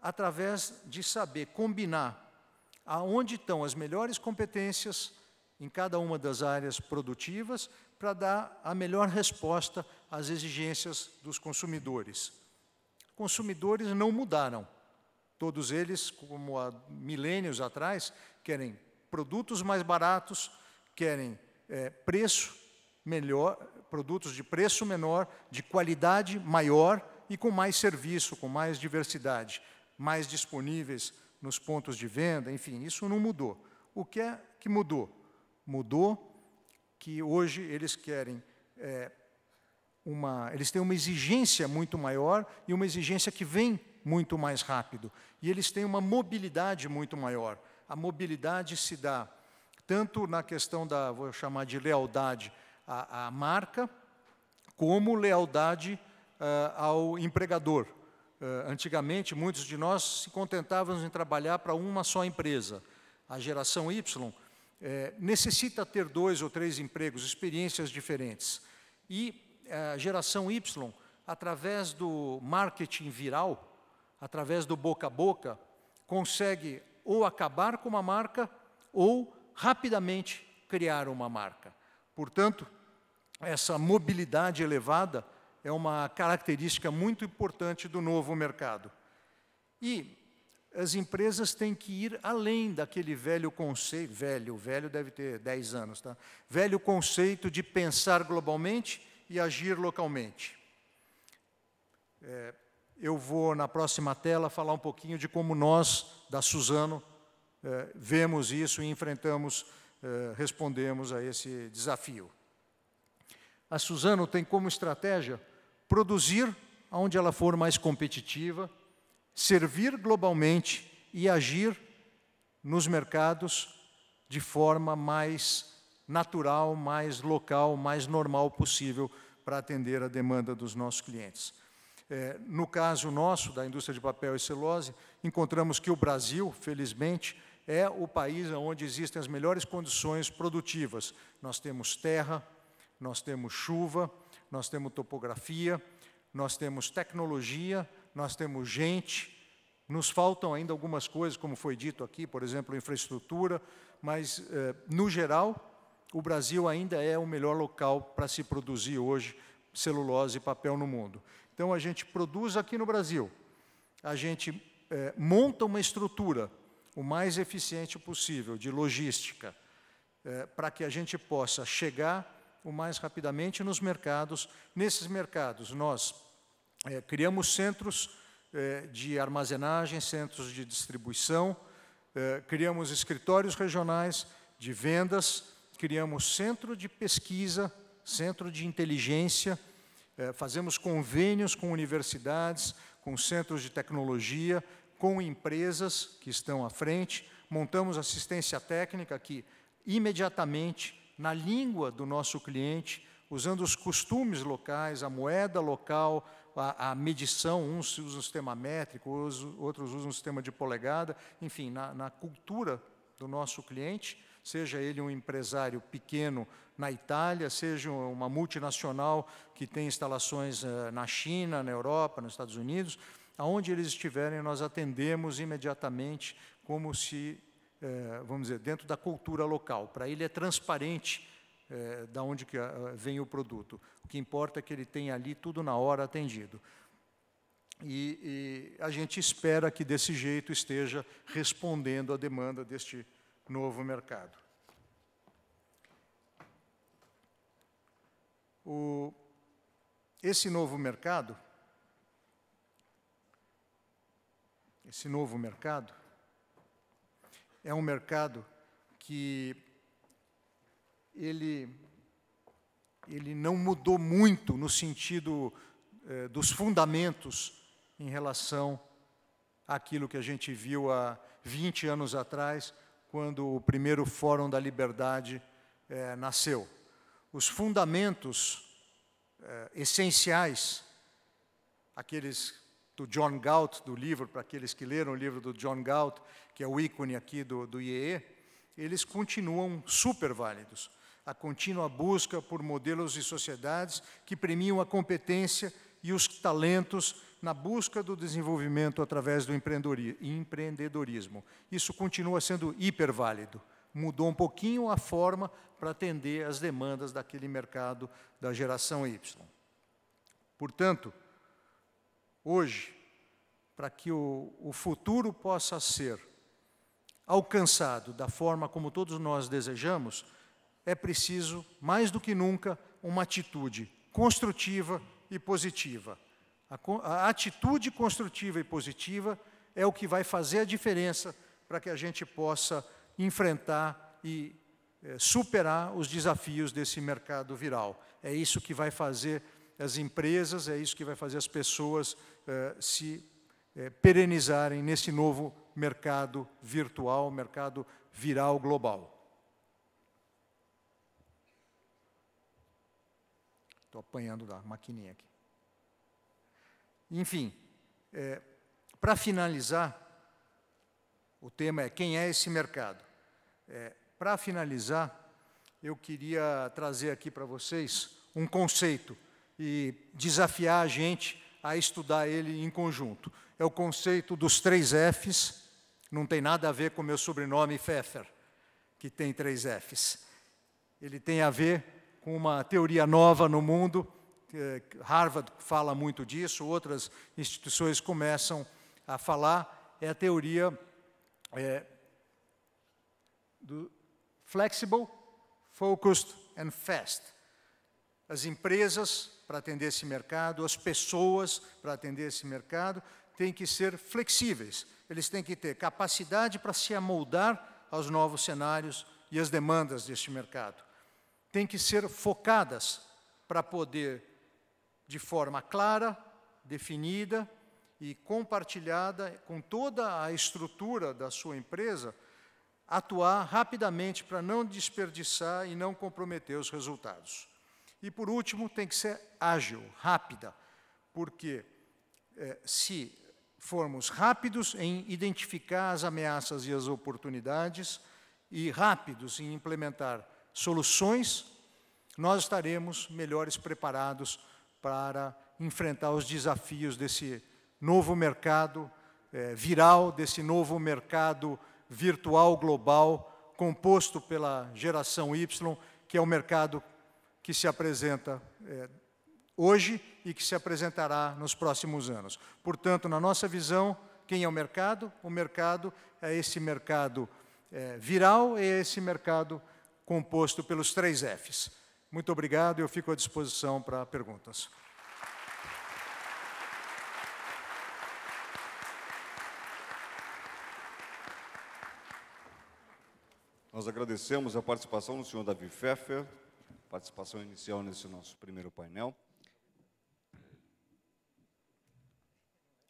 S6: através de saber combinar aonde estão as melhores competências em cada uma das áreas produtivas para dar a melhor resposta às exigências dos consumidores. Consumidores não mudaram. Todos eles, como há milênios atrás, querem produtos mais baratos, querem é, preço melhor, produtos de preço menor, de qualidade maior e com mais serviço, com mais diversidade, mais disponíveis nos pontos de venda, enfim, isso não mudou. O que é que mudou? Mudou que hoje eles querem é, uma, eles têm uma exigência muito maior e uma exigência que vem muito mais rápido. E eles têm uma mobilidade muito maior. A mobilidade se dá tanto na questão da, vou chamar de lealdade à, à marca, como lealdade uh, ao empregador. Eh, antigamente, muitos de nós se contentávamos em trabalhar para uma só empresa. A geração Y eh, necessita ter dois ou três empregos, experiências diferentes. E eh, a geração Y, através do marketing viral, através do boca a boca, consegue ou acabar com uma marca ou rapidamente criar uma marca. Portanto, essa mobilidade elevada é uma característica muito importante do novo mercado. E as empresas têm que ir além daquele velho conceito, velho, velho deve ter 10 anos, tá? velho conceito de pensar globalmente e agir localmente. É, eu vou, na próxima tela, falar um pouquinho de como nós, da Suzano, é, vemos isso e enfrentamos, é, respondemos a esse desafio. A Suzano tem como estratégia produzir onde ela for mais competitiva, servir globalmente e agir nos mercados de forma mais natural, mais local, mais normal possível para atender a demanda dos nossos clientes. É, no caso nosso, da indústria de papel e celose, encontramos que o Brasil, felizmente, é o país onde existem as melhores condições produtivas. Nós temos terra, nós temos chuva, nós temos topografia, nós temos tecnologia, nós temos gente. Nos faltam ainda algumas coisas, como foi dito aqui, por exemplo, infraestrutura, mas, eh, no geral, o Brasil ainda é o melhor local para se produzir hoje celulose e papel no mundo. Então, a gente produz aqui no Brasil, a gente eh, monta uma estrutura o mais eficiente possível de logística, eh, para que a gente possa chegar o mais rapidamente nos mercados. Nesses mercados, nós é, criamos centros é, de armazenagem, centros de distribuição, é, criamos escritórios regionais de vendas, criamos centro de pesquisa, centro de inteligência, fazemos convênios com universidades, com centros de tecnologia, com empresas que estão à frente, montamos assistência técnica que imediatamente na língua do nosso cliente, usando os costumes locais, a moeda local, a, a medição, uns usam um sistema métrico, outros usam um sistema de polegada, enfim, na, na cultura do nosso cliente, seja ele um empresário pequeno na Itália, seja uma multinacional que tem instalações eh, na China, na Europa, nos Estados Unidos, aonde eles estiverem, nós atendemos imediatamente como se é, vamos dizer, dentro da cultura local. Para ele é transparente é, da onde que ah, ah, vem o produto. O que importa é que ele tem ali tudo na hora atendido. E, e, a gente espera que desse jeito esteja respondendo à demanda deste novo mercado. O, esse novo mercado, esse novo mercado, é um mercado que ele, ele não mudou muito no sentido eh, dos fundamentos em relação àquilo que a gente viu há 20 anos atrás, quando o primeiro Fórum da Liberdade eh, nasceu. Os fundamentos eh, essenciais, aqueles do John Galt, do livro, para aqueles que leram o livro do John Galt, que é o ícone aqui do, do IEE, eles continuam super válidos. A contínua busca por modelos e sociedades que premiam a competência e os talentos na busca do desenvolvimento através do empreendedorismo. Isso continua sendo hiper válido. Mudou um pouquinho a forma para atender às demandas daquele mercado da geração Y. Portanto, hoje, para que o, o futuro possa ser alcançado da forma como todos nós desejamos, é preciso, mais do que nunca, uma atitude construtiva e positiva. A, atitude construtiva e positiva é o que vai fazer a diferença para que a gente possa enfrentar e é, superar os desafios desse mercado viral. É isso que vai fazer as empresas, é isso que vai fazer as pessoas é, se é, perenizarem nesse novo mercado virtual, mercado viral global. Estou apanhando da maquininha aqui. Enfim, é, para finalizar, o tema é quem é esse mercado. É, para finalizar, eu queria trazer aqui para vocês um conceito e desafiar a gente a estudar ele em conjunto. É o conceito dos três Fs, não tem nada a ver com meu sobrenome Pfeffer, que tem três Fs. Ele tem a ver com uma teoria nova no mundo. Eh, Harvard fala muito disso, outras instituições começam a falar. É a teoria é, do flexible, focused and fast. As empresas para atender esse mercado, as pessoas para atender esse mercado, têm que ser flexíveis eles têm que ter capacidade para se amoldar aos novos cenários e às demandas deste mercado. Têm que ser focadas para poder, de forma clara, definida e compartilhada com toda a estrutura da sua empresa, atuar rapidamente para não desperdiçar e não comprometer os resultados. E, por último, tem que ser ágil, rápida, porque eh, se formos rápidos em identificar as ameaças e as oportunidades e rápidos em implementar soluções, nós estaremos melhores preparados para enfrentar os desafios desse novo mercado eh, viral, desse novo mercado virtual global, composto pela geração Y, que é o mercado que se apresenta eh, hoje e que se apresentará nos próximos anos. Portanto, na nossa visão, quem é o mercado? O mercado é esse mercado é, viral, é esse mercado composto pelos três Fs. Muito obrigado, eu fico à disposição para perguntas.
S4: Nós agradecemos a participação do senhor Davi Pfeffer, participação inicial nesse nosso primeiro painel.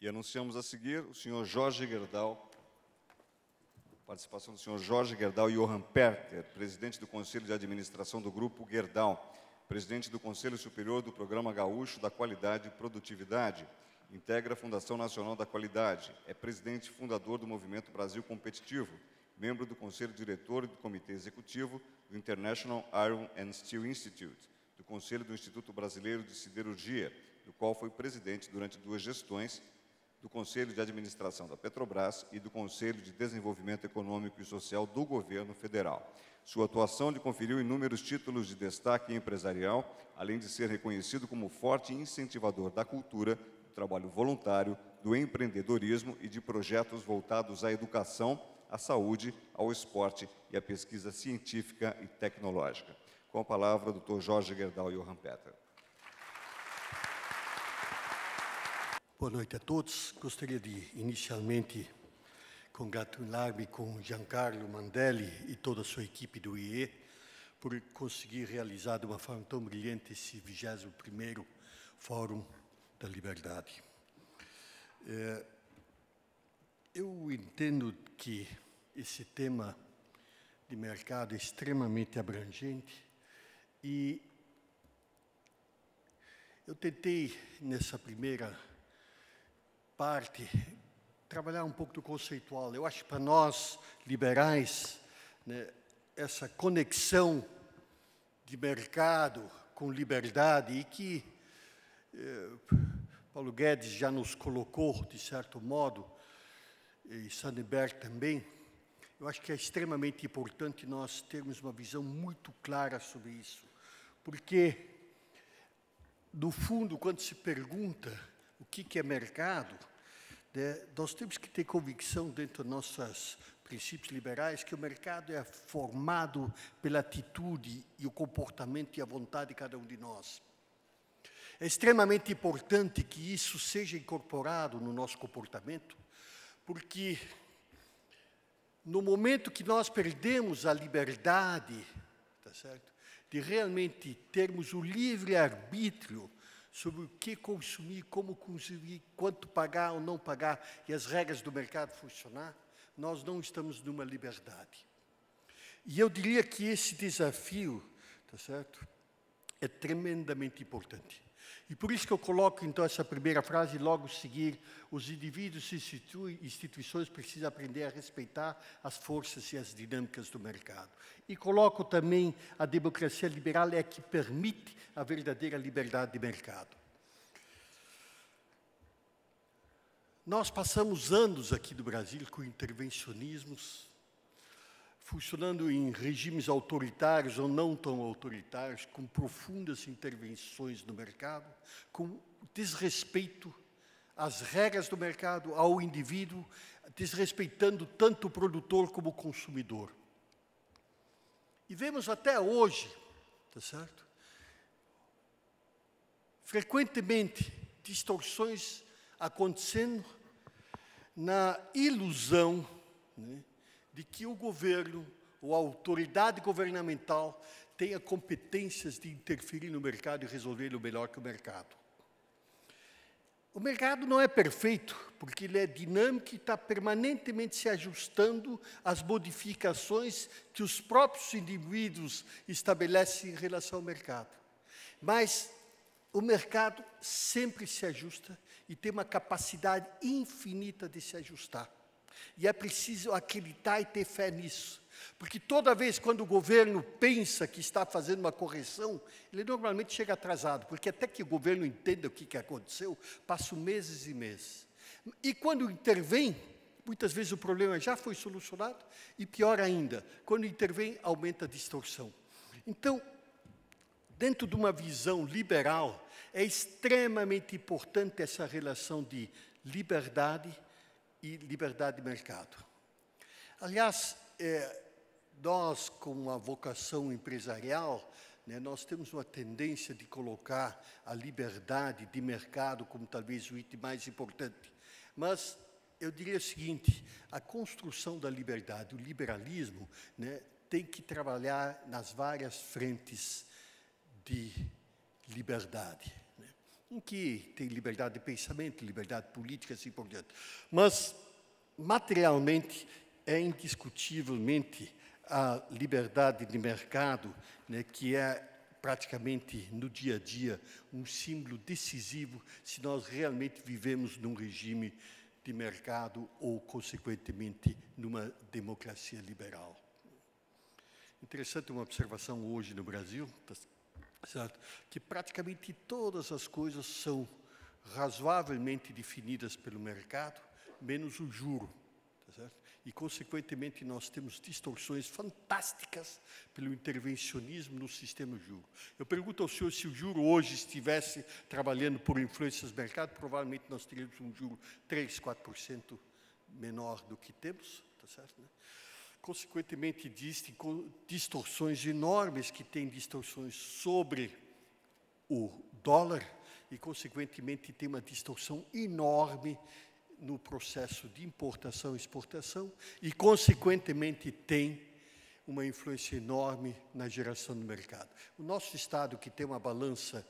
S4: E anunciamos a seguir o senhor Jorge Gerdau, participação do senhor Jorge Gerdau e Johan Perker, presidente do Conselho de Administração do Grupo Gerdau, presidente do Conselho Superior do Programa Gaúcho da Qualidade e Produtividade, integra a Fundação Nacional da Qualidade, é presidente e fundador do Movimento Brasil Competitivo, membro do Conselho Diretor e do Comitê Executivo do International Iron and Steel Institute, do Conselho do Instituto Brasileiro de Siderurgia, do qual foi presidente durante duas gestões do Conselho de Administração da Petrobras e do Conselho de Desenvolvimento Econômico e Social do Governo Federal. Sua atuação lhe conferiu inúmeros títulos de destaque empresarial, além de ser reconhecido como forte incentivador da cultura, do trabalho voluntário, do empreendedorismo e de projetos voltados à educação, à saúde, ao esporte e à pesquisa científica e tecnológica. Com a palavra, o Dr. Jorge Gerdau Johan Petter.
S7: Boa noite a todos. Gostaria de, inicialmente, congratular-me com Giancarlo Mandelli e toda a sua equipe do IE por conseguir realizar de uma forma tão brilhante esse 21 Fórum da Liberdade. É, eu entendo que esse tema de mercado é extremamente abrangente e eu tentei, nessa primeira parte, trabalhar um pouco do conceitual. Eu acho que para nós, liberais, né, essa conexão de mercado com liberdade e que eh, Paulo Guedes já nos colocou, de certo modo, e Sandberg também, eu acho que é extremamente importante nós termos uma visão muito clara sobre isso. Porque, no fundo, quando se pergunta o que, é mercado, né, nós temos que ter convicção dentro dos nossos princípios liberais que o mercado é formado pela atitude e o comportamento e a vontade de cada um de nós. É extremamente importante que isso seja incorporado no nosso comportamento, porque no momento que nós perdemos a liberdade, tá certo? de realmente termos o livre arbítrio sobre o que consumir, como consumir, quanto pagar ou não pagar e as regras do mercado funcionar, nós não estamos numa liberdade. E eu diria que esse desafio, tá certo? É tremendamente importante. E por isso que eu coloco então essa primeira frase, logo seguir, os indivíduos e instituições precisam aprender a respeitar as forças e as dinâmicas do mercado. E coloco também a democracia liberal é a que permite a verdadeira liberdade de mercado. Nós passamos anos aqui no Brasil com intervencionismos funcionando em regimes autoritários ou não tão autoritários, com profundas intervenções no mercado, com desrespeito às regras do mercado, ao indivíduo, desrespeitando tanto o produtor como o consumidor. E vemos até hoje, tá certo? Frequentemente distorções acontecendo na ilusão né, de que o governo ou a autoridade governamental tenha competências de interferir no mercado e resolver o melhor que o mercado. O mercado não é perfeito, porque ele é dinâmico e está permanentemente se ajustando às modificações que os próprios indivíduos estabelecem em relação ao mercado. Mas o mercado sempre se ajusta e tem uma capacidade infinita de se ajustar. E é preciso acreditar e ter fé nisso. Porque toda vez quando o governo pensa que está fazendo uma correção, ele normalmente chega atrasado, porque até que o governo entenda o que, que aconteceu, passam meses e meses. E quando intervém, muitas vezes o problema já foi solucionado, e pior ainda, quando intervém, aumenta a distorção. Então, dentro de uma visão liberal, é extremamente importante essa relação de liberdade e liberdade de mercado. Aliás, é, nós, com a vocação empresarial, né, nós temos uma tendência de colocar a liberdade de mercado como talvez o item mais importante. Mas eu diria o seguinte: a construção da liberdade, o liberalismo, né, tem que trabalhar nas várias frentes de liberdade em que tem liberdade de pensamento, liberdade política, assim por diante. Mas, materialmente, é indiscutivelmente a liberdade de mercado, né, que é praticamente no dia a dia um símbolo decisivo se nós realmente vivemos num regime de mercado ou, consequentemente, numa democracia liberal. Interessante uma observação hoje no Brasil, tá Certo? Que praticamente todas as coisas são razoavelmente definidas pelo mercado, menos o juro. Tá e, consequentemente, nós temos distorções fantásticas pelo intervencionismo no sistema juro. Eu pergunto ao senhor se o juro hoje estivesse trabalhando por influências do mercado, provavelmente nós teríamos um juro 3, 4% menor do que temos. Tá certo, né? consequentemente, existem distorções enormes que têm distorções sobre o dólar e, consequentemente, tem uma distorção enorme no processo de importação e exportação e, consequentemente, tem uma influência enorme na geração do mercado. O nosso Estado, que tem uma balança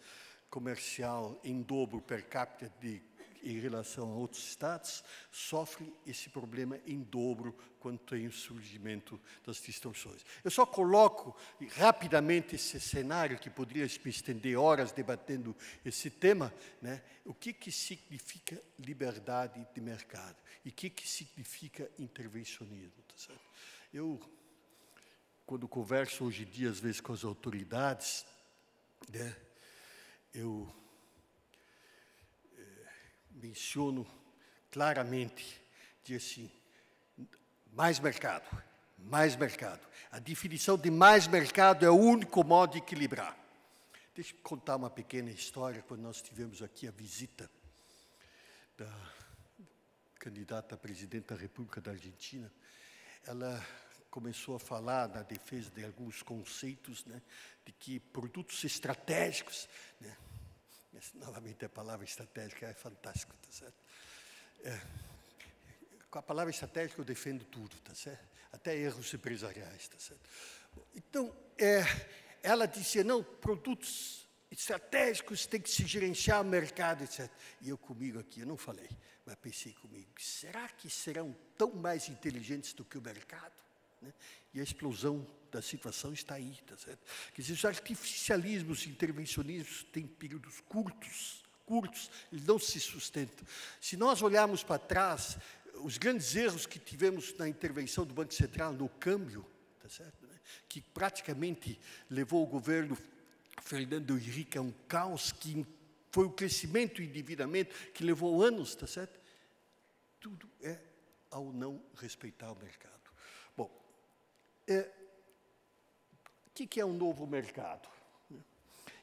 S7: comercial em dobro per capita de em relação a outros Estados, sofre esse problema em dobro quando tem o surgimento das distorções. Eu só coloco rapidamente esse cenário, que poderia me estender horas debatendo esse tema, né? o que, que significa liberdade de mercado e o que, que significa intervencionismo. Tá Eu, quando converso hoje em dia, às vezes, com as autoridades, né? eu menciono claramente, diz assim, mais mercado, mais mercado. A definição de mais mercado é o único modo de equilibrar. Deixa eu contar uma pequena história, quando nós tivemos aqui a visita da candidata a presidente da República da Argentina, ela começou a falar na defesa de alguns conceitos né, de que produtos estratégicos, né, novamente a palavra estratégica é fantástica, tá certo? É, com a palavra estratégica eu defendo tudo, tá certo? Até erros empresariais, tá certo? Então, é, ela dizia, não, produtos estratégicos têm que se gerenciar o mercado, etc. E eu comigo aqui, eu não falei, mas pensei comigo, será que serão tão mais inteligentes do que o mercado? Né? E a explosão da situação está aí, tá certo? Quer dizer, os artificialismos, os intervencionismos têm períodos curtos, curtos, eles não se sustentam. Se nós olharmos para trás, os grandes erros que tivemos na intervenção do Banco Central no câmbio, tá certo? Né? que praticamente levou o governo Fernando Henrique a um caos que foi o crescimento e endividamento que levou anos, tá certo? Tudo é ao não respeitar o mercado. É, o que, que é um novo mercado?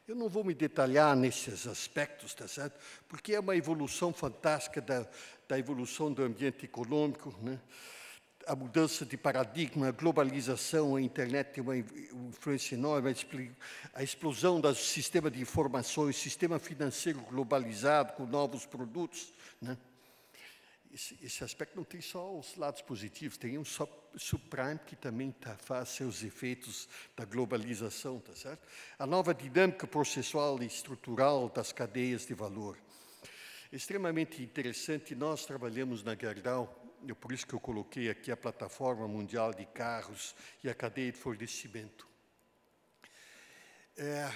S7: Eu não vou me detalhar nesses aspectos, tá certo? Porque é uma evolução fantástica da, da evolução do ambiente econômico, né? a mudança de paradigma, a globalização, a internet tem uma influência enorme, a explosão do sistema de informações, sistema financeiro globalizado com novos produtos. Né? Esse, esse aspecto não tem só os lados positivos, tem um só subprime, que também tá, faz seus efeitos da globalização, tá certo? A nova dinâmica processual e estrutural das cadeias de valor. Extremamente interessante, nós trabalhamos na Gerdau, eu, por isso que eu coloquei aqui a plataforma mundial de carros e a cadeia de fornecimento. É,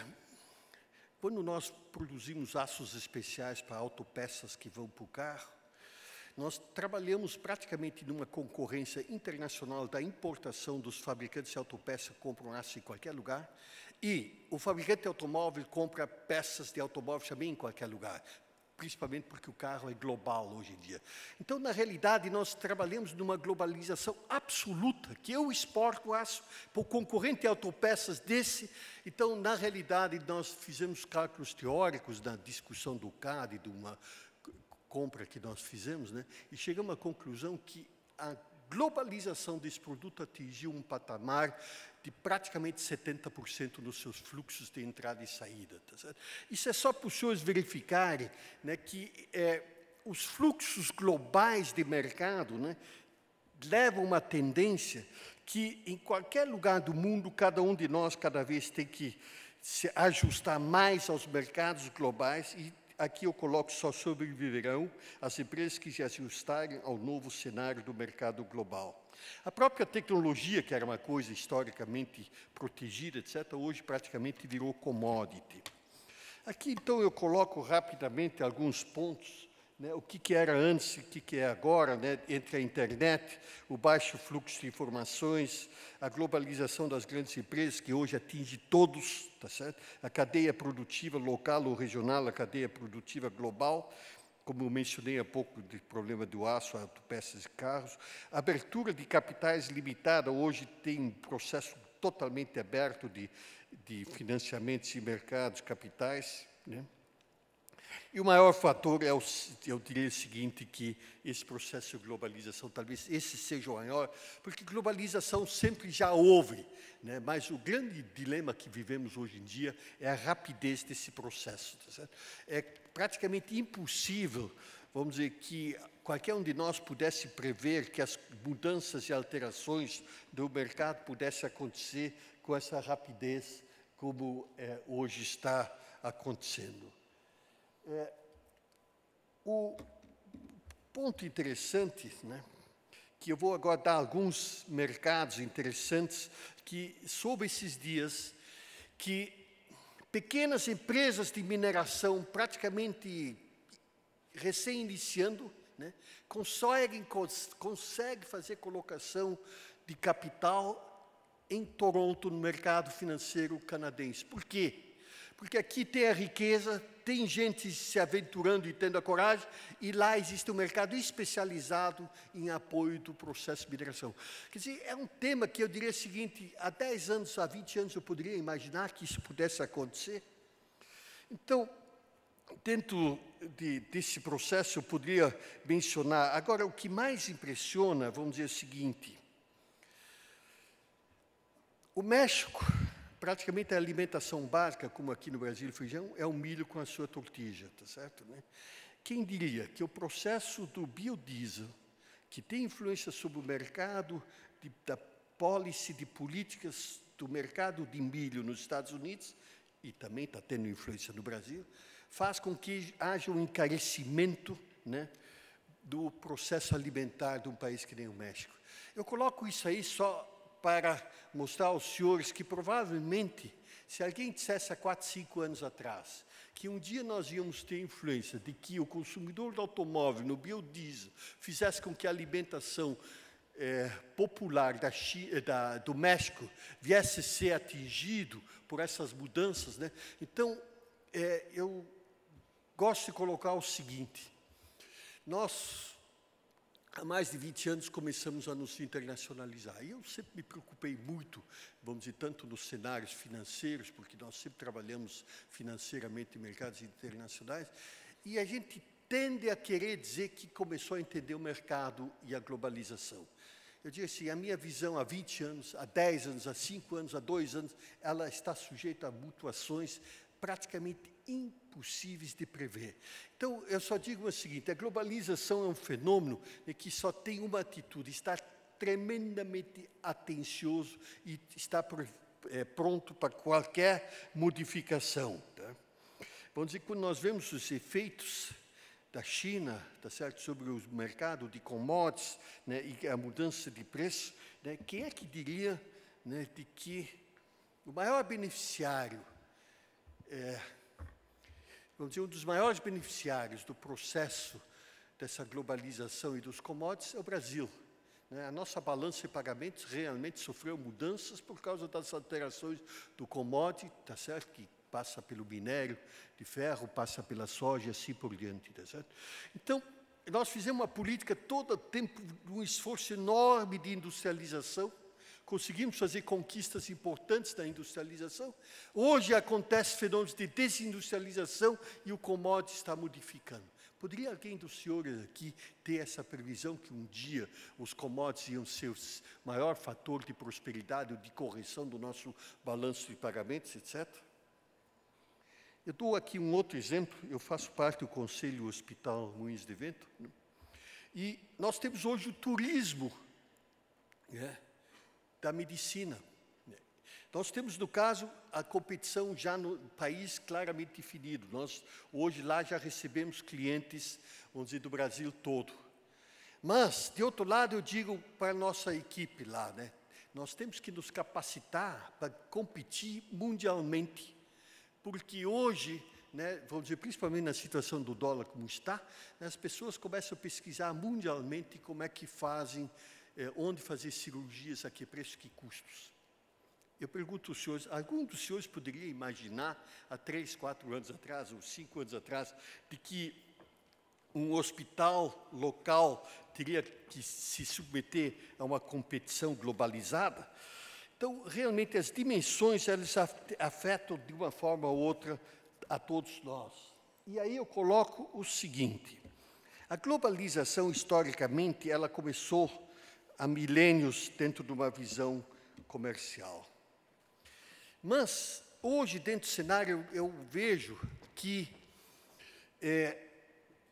S7: quando nós produzimos aços especiais para autopeças que vão para o carro, nós trabalhamos praticamente numa concorrência internacional da importação dos fabricantes de autopeças que compram aço em qualquer lugar, e o fabricante de automóvel compra peças de automóvel também em qualquer lugar, principalmente porque o carro é global hoje em dia. Então, na realidade, nós trabalhamos numa globalização absoluta, que eu exporto aço para o concorrente de autopeças desse. Então, na realidade, nós fizemos cálculos teóricos na discussão do CAD, de uma compra que nós fizemos, né? e chegamos à conclusão que a globalização desse produto atingiu um patamar de praticamente 70% nos seus fluxos de entrada e saída. Tá Isso é só para os senhores verificarem né, que é, os fluxos globais de mercado né, levam uma tendência que, em qualquer lugar do mundo, cada um de nós, cada vez, tem que se ajustar mais aos mercados globais e Aqui eu coloco só sobreviverão as empresas que se ajustarem ao novo cenário do mercado global. A própria tecnologia, que era uma coisa historicamente protegida, etc., hoje praticamente virou commodity. Aqui, então, eu coloco rapidamente alguns pontos né, o que, que, era antes e o que, que, é agora, né, entre a internet, o baixo fluxo de informações, a globalização das grandes empresas, que hoje atinge todos, tá certo? a cadeia produtiva local ou regional, a cadeia produtiva global, como eu mencionei há pouco, o problema do aço, de peças e carros, a abertura de capitais limitada, hoje tem um processo totalmente aberto de, de financiamentos e mercados, capitais, né? E o maior fator é, o, eu diria o seguinte, que esse processo de globalização, talvez esse seja o maior, porque globalização sempre já houve, né? mas o grande dilema que vivemos hoje em dia é a rapidez desse processo. Tá é praticamente impossível, vamos dizer, que qualquer um de nós pudesse prever que as mudanças e alterações do mercado pudessem acontecer com essa rapidez como é, hoje está acontecendo. É, o ponto interessante, né, que eu vou agora dar alguns mercados interessantes que sob esses dias que pequenas empresas de mineração praticamente recém-iniciando né, conseguem, cons consegue fazer colocação de capital em Toronto, no mercado financeiro canadense. Por quê? porque aqui tem a riqueza, tem gente se aventurando e tendo a coragem, e lá existe um mercado especializado em apoio do processo de migração. Quer dizer, é um tema que eu diria o seguinte: há 10 anos, há 20 anos, eu poderia imaginar que isso pudesse acontecer. Então, dentro de, desse processo, eu poderia mencionar. Agora, o que mais impressiona, vamos dizer o seguinte: o México praticamente a alimentação básica, como aqui no Brasil, feijão, é o milho com a sua tortilha, tá certo? Né? Quem diria que o processo do biodiesel, que tem influência sobre o mercado, de, da policy de políticas do mercado de milho nos Estados Unidos, e também está tendo influência no Brasil, faz com que haja um encarecimento né, do processo alimentar de um país que nem o México. Eu coloco isso aí só para mostrar aos senhores que provavelmente, se alguém dissesse há 4, 5 anos atrás, que um dia nós íamos ter influência de que o consumidor do automóvel no biodiesel fizesse com que a alimentação é, popular da, eh, da, do México viesse a ser atingido por essas mudanças, né? então é, eu gosto de colocar o seguinte: nós há mais de 20 anos começamos a nos internacionalizar. E eu sempre me preocupei muito, vamos dizer, tanto nos cenários financeiros, porque nós sempre trabalhamos financeiramente em mercados internacionais, e a gente tende a querer dizer que começou a entender o mercado e a globalização. Eu digo assim, a minha visão há 20 anos, há 10 anos, há 5 anos, há 2 anos, ela está sujeita a mutuações praticamente impossíveis de prever. Então, eu só digo o seguinte: a globalização é um fenômeno que só tem uma atitude, estar tremendamente atencioso e estar é, pronto para qualquer modificação. Tá? Vamos dizer, quando nós vemos os efeitos da China, tá certo, sobre o mercado de commodities né, e a mudança de preço, né, quem é que diria né, de que o maior beneficiário é, vamos dizer, um dos maiores beneficiários do processo dessa globalização e dos commodities é o Brasil. Né? A nossa balança de pagamentos realmente sofreu mudanças por causa das alterações do commodity, tá certo? que passa pelo minério de ferro, passa pela soja e assim por diante. Tá certo? Então, nós fizemos uma política todo o tempo, um esforço enorme de industrialização, conseguimos fazer conquistas importantes da industrialização. Hoje acontece fenômenos de desindustrialização e o commodity está modificando. Poderia alguém dos senhores aqui ter essa previsão que um dia os commodities iam ser o maior fator de prosperidade ou de correção do nosso balanço de pagamentos, etc.? Eu dou aqui um outro exemplo. Eu faço parte do Conselho Hospital Ruins de Vento. Né? E nós temos hoje o turismo. Né? da medicina. Nós temos, no caso, a competição já no país claramente definido. Nós, hoje, lá já recebemos clientes, vamos dizer, do Brasil todo. Mas, de outro lado, eu digo para a nossa equipe lá, né? Nós temos que nos capacitar para competir mundialmente. Porque hoje, né, vamos dizer, principalmente na situação do dólar como está, né, as pessoas começam a pesquisar mundialmente como é que fazem é, onde fazer cirurgias, a que preço, que custos. Eu pergunto aos senhores, algum dos senhores poderia imaginar, há três, quatro anos atrás, ou cinco anos atrás, de que um hospital local teria que se submeter a uma competição globalizada? Então, realmente, as dimensões, elas afetam de uma forma ou outra a todos nós. E aí eu coloco o seguinte, a globalização, historicamente, ela começou há milênios dentro de uma visão comercial. Mas, hoje, dentro do cenário, eu vejo que é,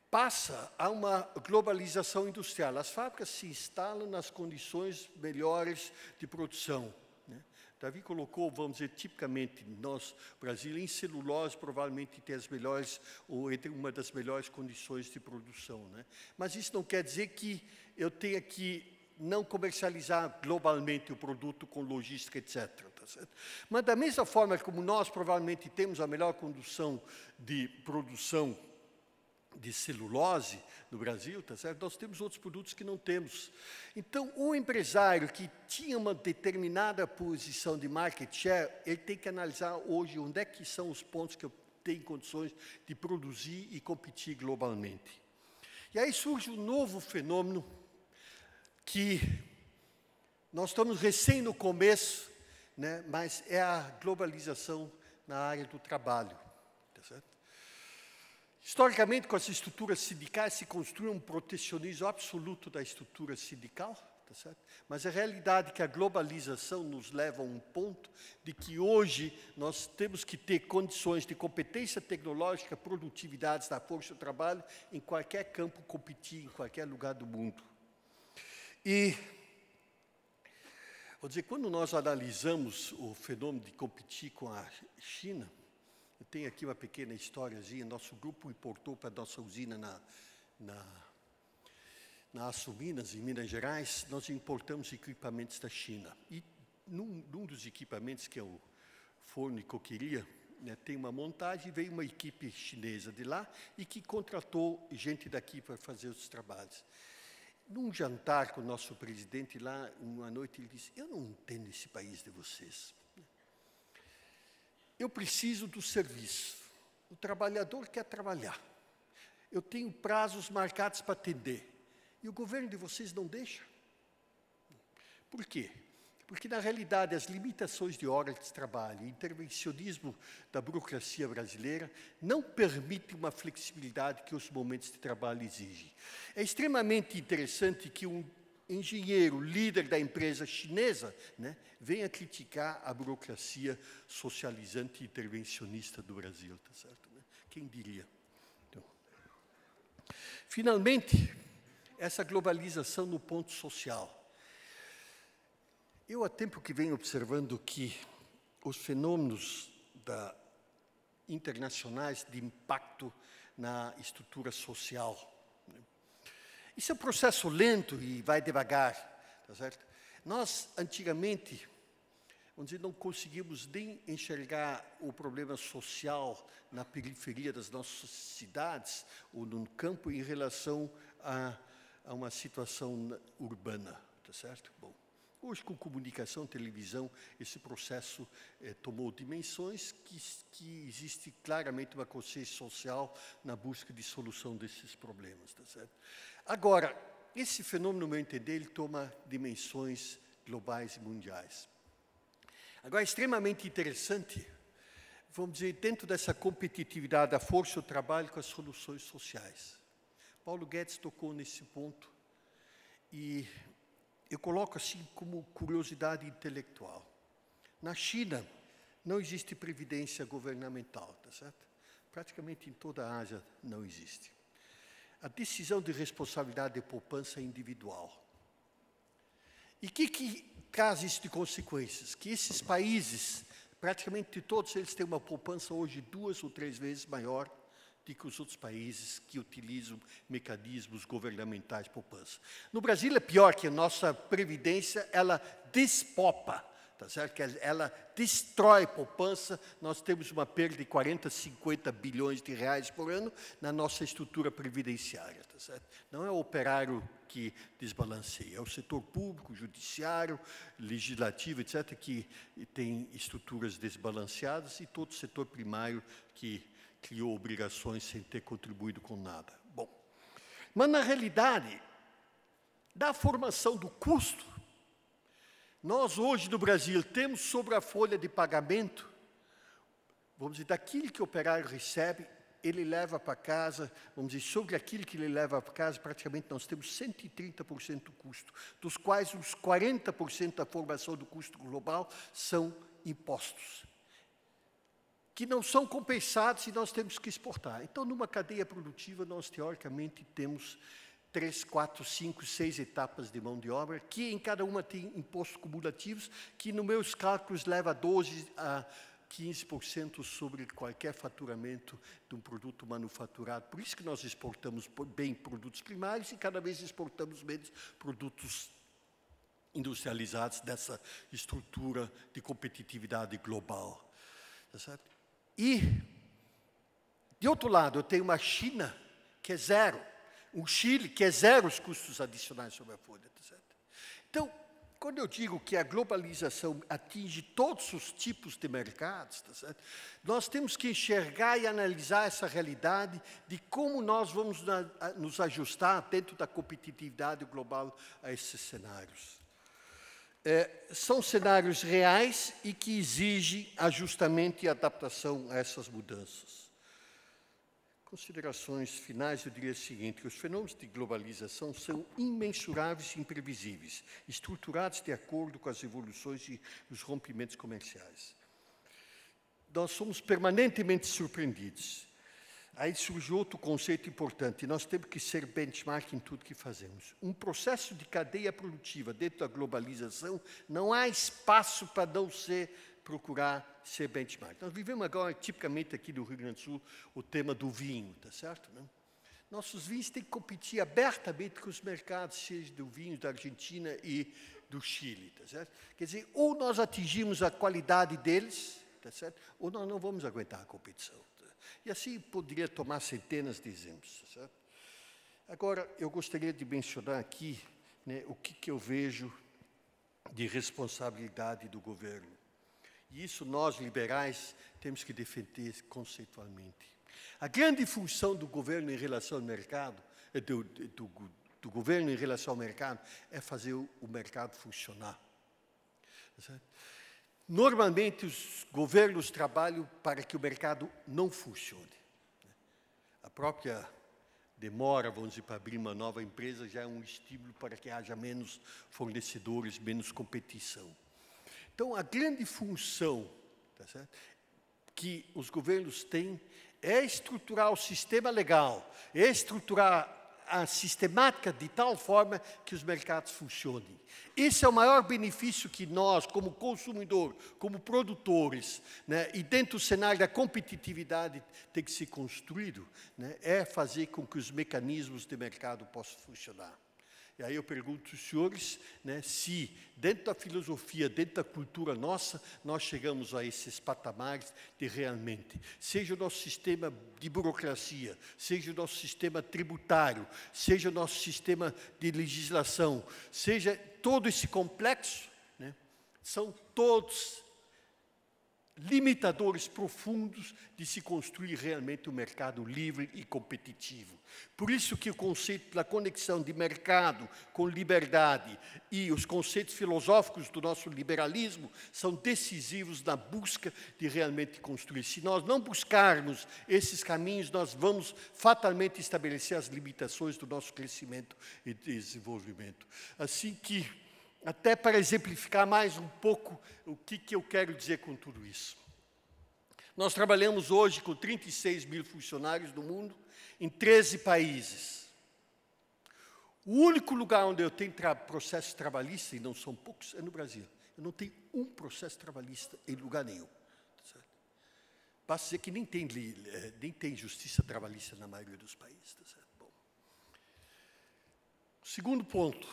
S7: passa a uma globalização industrial. As fábricas se instalam nas condições melhores de produção. Né? Davi colocou, vamos dizer, tipicamente, nós, Brasil, em celulose, provavelmente tem as melhores, ou entre uma das melhores condições de produção. Né? Mas isso não quer dizer que eu tenha que não comercializar globalmente o produto com logística, etc. Tá Mas, da mesma forma como nós provavelmente temos a melhor condução de produção de celulose no Brasil, tá certo? nós temos outros produtos que não temos. Então, o empresário que tinha uma determinada posição de market share, ele tem que analisar hoje onde é que são os pontos que eu tenho condições de produzir e competir globalmente. E aí surge um novo fenômeno que nós estamos recém no começo, né, mas é a globalização na área do trabalho. Tá Historicamente, com as estruturas sindicais, se construiu um protecionismo absoluto da estrutura sindical, tá mas a realidade é que a globalização nos leva a um ponto de que hoje nós temos que ter condições de competência tecnológica, produtividades da força do trabalho, em qualquer campo competir, em qualquer lugar do mundo. E, vou dizer, quando nós analisamos o fenômeno de competir com a China, eu tenho aqui uma pequena historiazinha, nosso grupo importou para a nossa usina na, na, na Assuminas, em Minas Gerais, nós importamos equipamentos da China. E num, num dos equipamentos que é o forno e coqueria, né, tem uma montagem, veio uma equipe chinesa de lá e que contratou gente daqui para fazer os trabalhos. Num jantar com o nosso presidente lá, uma noite, ele disse: Eu não entendo esse país de vocês. Eu preciso do serviço. O trabalhador quer trabalhar. Eu tenho prazos marcados para atender. E o governo de vocês não deixa. Por quê? Porque, na realidade, as limitações de horas de trabalho e intervencionismo da burocracia brasileira não permitem uma flexibilidade que os momentos de trabalho exigem. É extremamente interessante que um engenheiro, líder da empresa chinesa, né, venha criticar a burocracia socializante e intervencionista do Brasil. Tá certo, né? Quem diria? Então, finalmente, essa globalização no ponto social eu há tempo que venho observando que os fenômenos da, internacionais de impacto na estrutura social. Né? Isso é um processo lento e vai devagar, tá certo? Nós, antigamente, vamos dizer, não conseguimos nem enxergar o problema social na periferia das nossas cidades ou no campo em relação a, a uma situação urbana, tá certo? Bom, Hoje, com comunicação, televisão, esse processo eh, tomou dimensões que, que existe claramente uma consciência social na busca de solução desses problemas. Tá certo? Agora, esse fenômeno, no meu entender, ele toma dimensões globais e mundiais. Agora, é extremamente interessante, vamos dizer, dentro dessa competitividade, a força, o trabalho com as soluções sociais. Paulo Guedes tocou nesse ponto e eu coloco assim como curiosidade intelectual. Na China, não existe previdência governamental, tá certo? Praticamente em toda a Ásia não existe. A decisão de responsabilidade de é poupança é individual. E o que, que traz isso de consequências? Que esses países, praticamente todos eles têm uma poupança hoje duas ou três vezes maior do que os outros países que utilizam mecanismos governamentais de poupança. No Brasil é pior que a nossa previdência, ela despopa, tá certo? Que ela destrói poupança. Nós temos uma perda de 40, 50 bilhões de reais por ano na nossa estrutura previdenciária, tá certo? Não é o operário que desbalanceia, é o setor público, judiciário, legislativo, etc, que tem estruturas desbalanceadas e todo o setor primário que criou obrigações sem ter contribuído com nada. Bom, mas na realidade, da formação do custo, nós hoje no Brasil temos sobre a folha de pagamento, vamos dizer, daquilo que o operário recebe, ele leva para casa, vamos dizer, sobre aquilo que ele leva para casa, praticamente nós temos 130% do custo, dos quais uns 40% da formação do custo global são impostos que não são compensados e nós temos que exportar. Então, numa cadeia produtiva, nós teoricamente temos três, quatro, cinco, seis etapas de mão de obra, que em cada uma tem impostos cumulativos, que no meus cálculos leva 12 a 15% sobre qualquer faturamento de um produto manufaturado. Por isso que nós exportamos bem produtos primários e cada vez exportamos menos produtos industrializados dessa estrutura de competitividade global. Tá certo? E, de outro lado, eu tenho uma China que é zero, um Chile que é zero os custos adicionais sobre a folha, tá etc. Então, quando eu digo que a globalização atinge todos os tipos de mercados, tá nós temos que enxergar e analisar essa realidade de como nós vamos na, nos ajustar dentro da competitividade global a esses cenários é, são cenários reais e que exigem ajustamento e adaptação a essas mudanças. Considerações finais, eu diria o seguinte: os fenômenos de globalização são imensuráveis e imprevisíveis, estruturados de acordo com as evoluções e os rompimentos comerciais. Nós somos permanentemente surpreendidos Aí surgiu outro conceito importante. Nós temos que ser benchmark em tudo que fazemos. Um processo de cadeia produtiva dentro da globalização, não há espaço para não ser procurar ser benchmark. Nós vivemos agora, tipicamente aqui do Rio Grande do Sul, o tema do vinho, está certo? Né? Nossos vinhos têm que competir abertamente com os mercados, seja do vinho da Argentina e do Chile, está certo? Quer dizer, ou nós atingimos a qualidade deles, está certo? Ou nós não vamos aguentar a competição. E assim poderia tomar centenas de exemplos. Certo? Agora, eu gostaria de mencionar aqui né, o que, que eu vejo de responsabilidade do governo. E isso nós, liberais, temos que defender conceitualmente. A grande função do governo em relação ao mercado, eh, do, do, do governo em relação ao mercado, é fazer o mercado funcionar. Certo? Normalmente os governos trabalham para que o mercado não funcione. A própria demora, vamos dizer, para abrir uma nova empresa já é um estímulo para que haja menos fornecedores, menos competição. Então, a grande função tá que os governos têm é estruturar o sistema legal, é estruturar a sistemática de tal forma que os mercados funcionem. Esse é o maior benefício que nós, como consumidor, como produtores, né, e dentro do cenário da competitividade tem que ser construído, né, é fazer com que os mecanismos de mercado possam funcionar. E aí eu pergunto os senhores né, se, dentro da filosofia, dentro da cultura nossa, nós chegamos a esses patamares de realmente, seja o nosso sistema de burocracia, seja o nosso sistema tributário, seja o nosso sistema de legislação, seja todo esse complexo, né, são todos limitadores profundos de se construir realmente um mercado livre e competitivo. Por isso que o conceito da conexão de mercado com liberdade e os conceitos filosóficos do nosso liberalismo são decisivos na busca de realmente construir. Se nós não buscarmos esses caminhos, nós vamos fatalmente estabelecer as limitações do nosso crescimento e desenvolvimento. Assim que até para exemplificar mais um pouco o que, que eu quero dizer com tudo isso. Nós trabalhamos hoje com 36 mil funcionários do mundo, em 13 países. O único lugar onde eu tenho processo trabalhista, e não são poucos, é no Brasil. Eu não tenho um processo trabalhista em lugar nenhum. Tá Basta dizer que nem tem, é, nem tem justiça trabalhista na maioria dos países. Tá certo? Bom. Segundo ponto,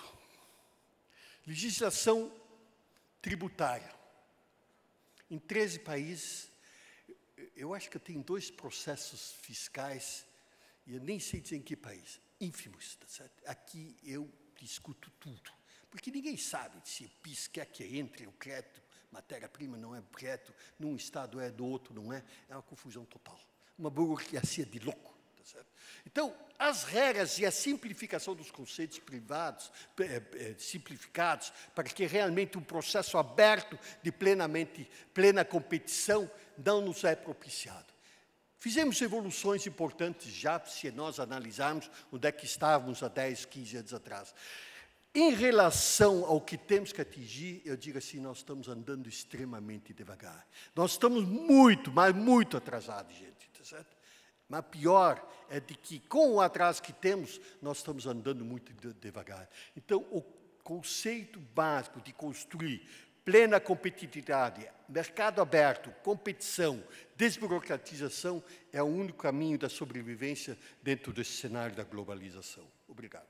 S7: Legislação tributária. Em 13 países, eu acho que tem dois processos fiscais, e eu nem sei dizer em que país, ínfimos, tá certo? Aqui eu discuto tudo, porque ninguém sabe se o PIS quer que entre o crédito, matéria-prima não é crédito, num estado é, do outro não é, é uma confusão total, uma burocracia de louco certo? Então, as regras e a simplificação dos conceitos privados, é, é, simplificados, para que realmente um processo aberto de plenamente, plena competição não nos é propiciado. Fizemos evoluções importantes já, se nós analisarmos onde é que estávamos há 10, 15 anos atrás. Em relação ao que temos que atingir, eu digo assim, nós estamos andando extremamente devagar. Nós estamos muito, mas muito atrasados, gente, tá certo? Mas pior é de que, com o atraso que temos, nós estamos andando muito devagar. Então, o conceito básico de construir plena competitividade, mercado aberto, competição, desburocratização é o único caminho da sobrevivência dentro desse cenário da globalização.
S6: Obrigado.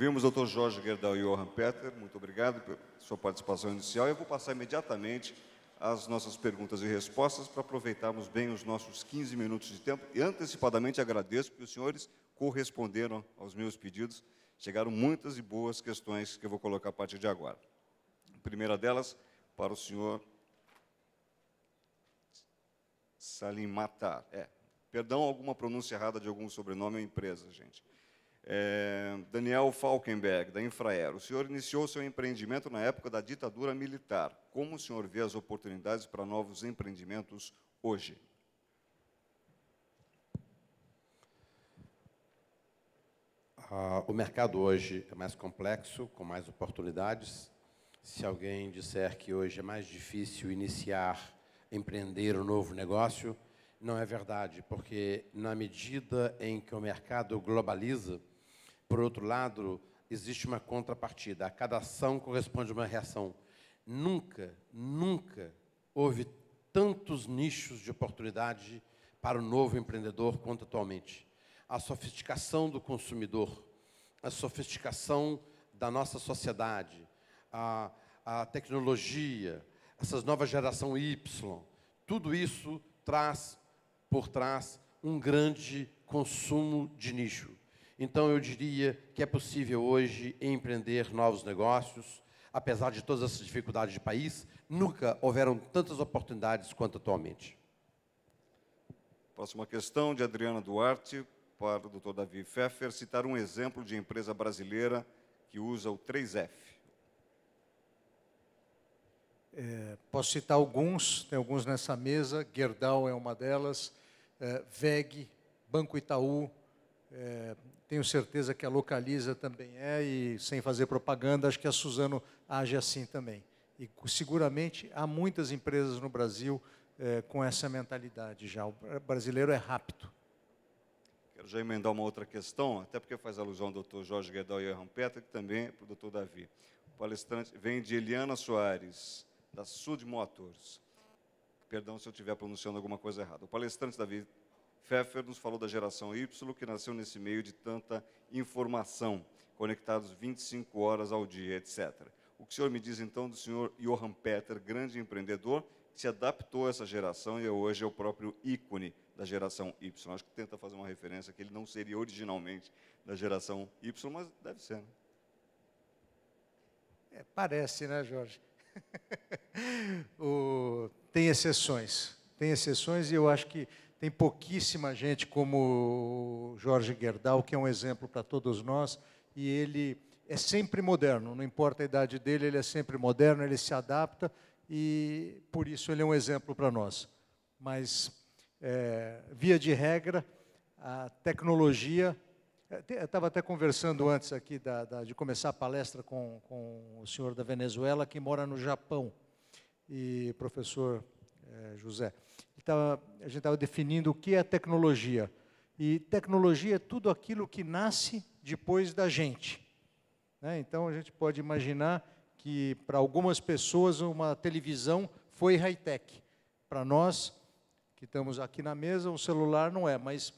S4: Ouvimos o Dr. Jorge Gerdau e Johan Petter, muito obrigado pela sua participação inicial. Eu vou passar imediatamente às nossas perguntas e respostas para aproveitarmos bem os nossos 15 minutos de tempo. E antecipadamente agradeço que os senhores corresponderam aos meus pedidos. Chegaram muitas e boas questões que eu vou colocar a partir de agora. A primeira delas, para o senhor Salim Matar. É, perdão alguma pronúncia errada de algum sobrenome ou empresa, gente. É, Daniel Falkenberg, da Infraero. O senhor iniciou seu empreendimento na época da ditadura militar. Como o senhor vê as oportunidades para novos empreendimentos hoje?
S5: Ah, o mercado hoje é mais complexo, com mais oportunidades. Se alguém disser que hoje é mais difícil iniciar, empreender um novo negócio, não é verdade, porque na medida em que o mercado globaliza, por outro lado, existe uma contrapartida. A cada ação corresponde a uma reação. Nunca, nunca houve tantos nichos de oportunidade para o novo empreendedor quanto atualmente. A sofisticação do consumidor, a sofisticação da nossa sociedade, a, a tecnologia, essa nova geração Y, tudo isso traz por trás um grande consumo de nicho. Então, eu diria que é possível hoje empreender novos negócios, apesar de todas essas dificuldades de país, nunca houveram tantas oportunidades quanto atualmente. Próxima questão de
S4: Adriana Duarte, para o Dr. Davi Pfeffer, citar um exemplo de empresa brasileira que usa o 3F.
S6: É, posso citar alguns, tem alguns nessa mesa, Gerdau é uma delas, é, VEG, Banco Itaú, é, tenho certeza que a Localiza também é, e sem fazer propaganda, acho que a Suzano age assim também. E seguramente há muitas empresas no Brasil é, com essa mentalidade já. O brasileiro é rápido.
S4: Quero já emendar uma outra questão, até porque faz alusão ao doutor Jorge Guedal e ao Ram Petra, que também é para o doutor Davi. O palestrante vem de Eliana Soares, da Sud Motors. Perdão se eu estiver pronunciando alguma coisa errada. O palestrante Davi Pfeffer nos falou da geração Y, que nasceu nesse meio de tanta informação, conectados 25 horas ao dia, etc. O que o senhor me diz então do senhor Johan Peter, grande empreendedor, que se adaptou a essa geração e hoje é o próprio ícone da geração Y? Acho que tenta fazer uma referência que ele não seria originalmente da geração Y, mas deve ser, né?
S6: É, parece, né, Jorge? o, tem exceções, tem exceções e eu acho que tem pouquíssima gente como Jorge Gerdau, que é um exemplo para todos nós, e ele é sempre moderno, não importa a idade dele, ele é sempre moderno, ele se adapta e por isso ele é um exemplo para nós. Mas, é, via de regra, a tecnologia é, eu estava até conversando antes aqui da, da, de começar a palestra com, com, o senhor da Venezuela, que mora no Japão, e professor é, José. Tava, a gente estava definindo o que é tecnologia. E tecnologia é tudo aquilo que nasce depois da gente. Né? Então, a gente pode imaginar que, para algumas pessoas, uma televisão foi high-tech. Para nós, que estamos aqui na mesa, um celular não é, mas...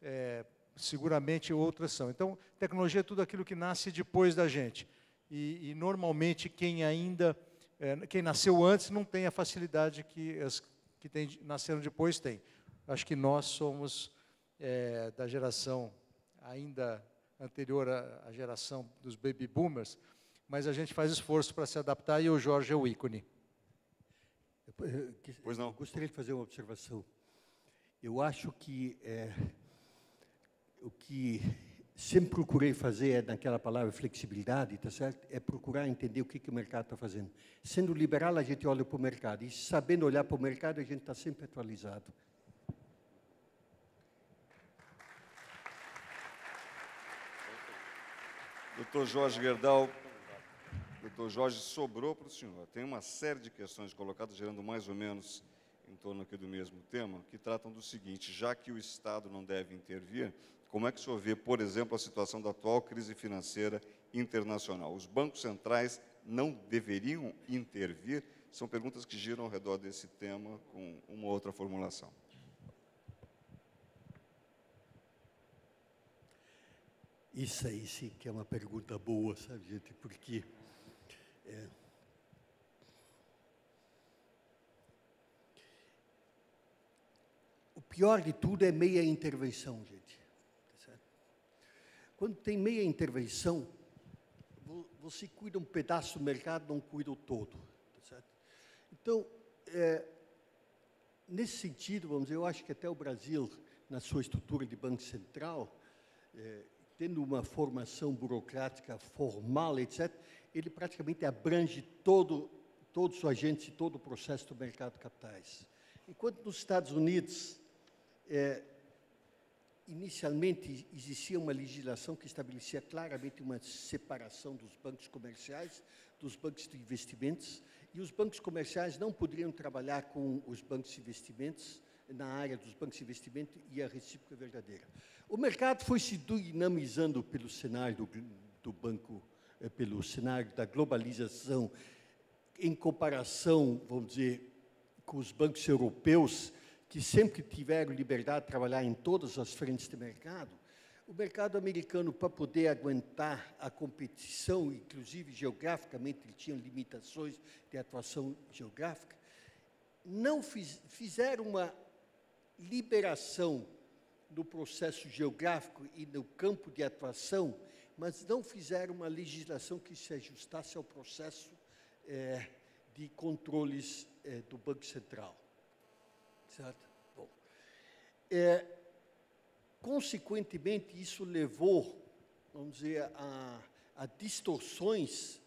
S6: É, seguramente outras são. Então, tecnologia é tudo aquilo que nasce depois da gente. E, e normalmente, quem ainda, é, quem nasceu antes, não tem a facilidade que as que tem, nasceram depois têm. Acho que nós somos é, da geração ainda anterior à, geração dos baby boomers, mas a gente faz esforço para se adaptar e o Jorge é o ícone.
S7: Eh, pois não. gostaria de fazer uma observação. Eu acho que é, o que sempre procurei fazer é, naquela palavra flexibilidade, tá certo? É procurar entender o que, que o mercado está fazendo. Sendo liberal, a gente olha para o mercado. E sabendo olhar para o mercado, a gente está sempre atualizado.
S4: Doutor Jorge Gerdau, doutor Jorge, sobrou para o senhor. Tem uma série de questões colocadas, gerando mais ou menos em torno aqui do mesmo tema, que tratam do seguinte, já que o Estado não deve intervir, como é que o senhor vê, por exemplo, a situação da atual crise financeira internacional? Os bancos centrais não deveriam intervir? São perguntas que giram ao redor desse tema com uma outra formulação.
S7: Isso aí sim que é uma pergunta boa, sabe, gente? Porque é, o pior de tudo é meia intervenção, gente. Quando tem meia intervenção, você cuida um pedaço do mercado, não cuida o todo. Tá então, é, nesse sentido, vamos dizer, eu acho que até o Brasil, na sua estrutura de Banco Central, é, tendo uma formação burocrática formal, etc., ele praticamente abrange todo, todos os agentes e todo o processo do mercado de capitais. Enquanto nos Estados Unidos, é, inicialmente existia uma legislação que estabelecia claramente uma separação dos bancos comerciais dos bancos de investimentos, e os bancos comerciais não poderiam trabalhar com os bancos de investimentos na área dos bancos de investimento e a recíproca verdadeira. O mercado foi se dinamizando pelo cenário do, do banco, eh, pelo cenário da globalização, em comparação, vamos dizer, com os bancos europeus, que sempre tiveram liberdade de trabalhar em todas as frentes de mercado, o mercado americano, para poder aguentar a competição, inclusive geograficamente, ele tinha limitações de atuação geográfica, não fiz, fizeram uma liberação no processo geográfico e no campo de atuação, mas não fizeram uma legislação que se ajustasse ao processo é, de controles é, do Banco Central. Certo? Bom. É, consequentemente, isso levou, vamos dizer, a, a distorções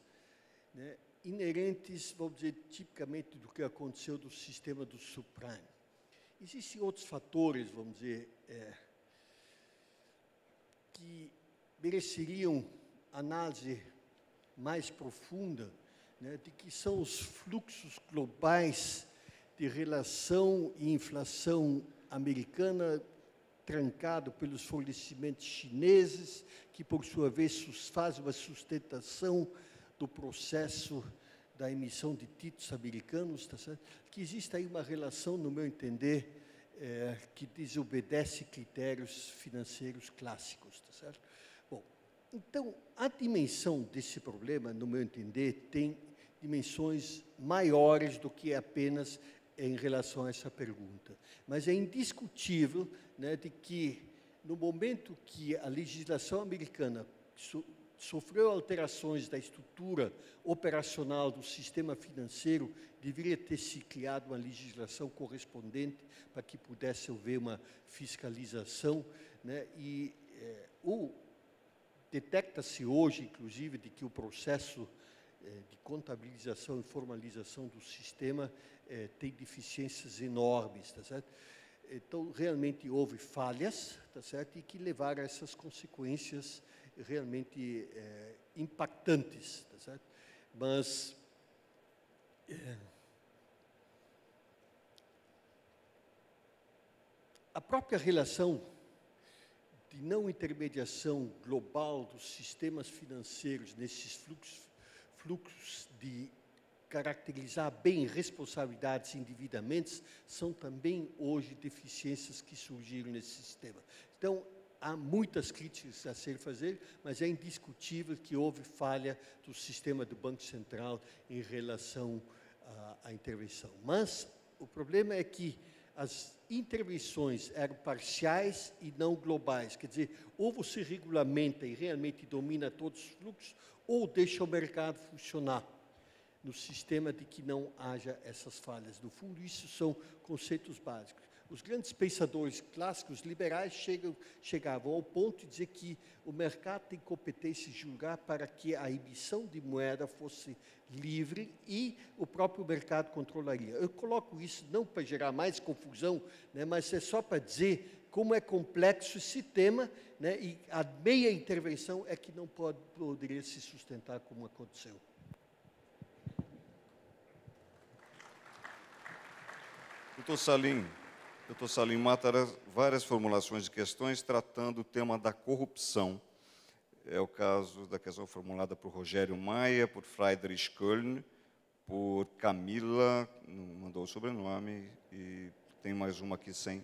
S7: né, inerentes, vamos dizer, tipicamente do que aconteceu do sistema do subprime. Existem outros fatores, vamos dizer, é, que mereceriam análise mais profunda, né, de que são os fluxos globais de relação e inflação americana trancado pelos fornecimentos chineses, que, por sua vez, faz uma sustentação do processo da emissão de títulos americanos, tá certo? que existe aí uma relação, no meu entender, é, que desobedece critérios financeiros clássicos. Tá certo? Bom, então, a dimensão desse problema, no meu entender, tem dimensões maiores do que apenas em relação a essa pergunta. Mas é indiscutível né, de que, no momento que a legislação americana so, sofreu alterações da estrutura operacional do sistema financeiro, deveria ter se criado uma legislação correspondente para que pudesse haver uma fiscalização. Né, e é, detecta-se hoje, inclusive, de que o processo é, de contabilização e formalização do sistema é, tem deficiências enormes, tá certo? Então, realmente houve falhas, tá certo? E que levaram a essas consequências realmente é, impactantes, tá certo? Mas é, a própria relação de não intermediação global dos sistemas financeiros nesses fluxos fluxos de caracterizar bem responsabilidades e endividamentos são também hoje deficiências que surgiram nesse sistema. Então, há muitas críticas a ser fazer, mas é indiscutível que houve falha do sistema do Banco Central em relação à intervenção. Mas o problema é que as intervenções eram parciais e não globais. Quer dizer, ou você regulamenta e realmente domina todos os fluxos, ou deixa o mercado funcionar no sistema de que não haja essas falhas. No fundo, isso são conceitos básicos. Os grandes pensadores clássicos liberais chegam, chegavam ao ponto de dizer que o mercado tem competência de julgar para que a emissão de moeda fosse livre e o próprio mercado controlaria. Eu coloco isso não para gerar mais confusão, né, mas é só para dizer como é complexo esse tema, né, e a meia intervenção é que não pode, poderia se sustentar como aconteceu.
S4: Doutor Salim, doutor Salim Mata várias formulações de questões tratando o tema da corrupção. É o caso da questão formulada por Rogério Maia, por Friedrich Köln, por Camila, não mandou o sobrenome, e tem mais uma aqui sem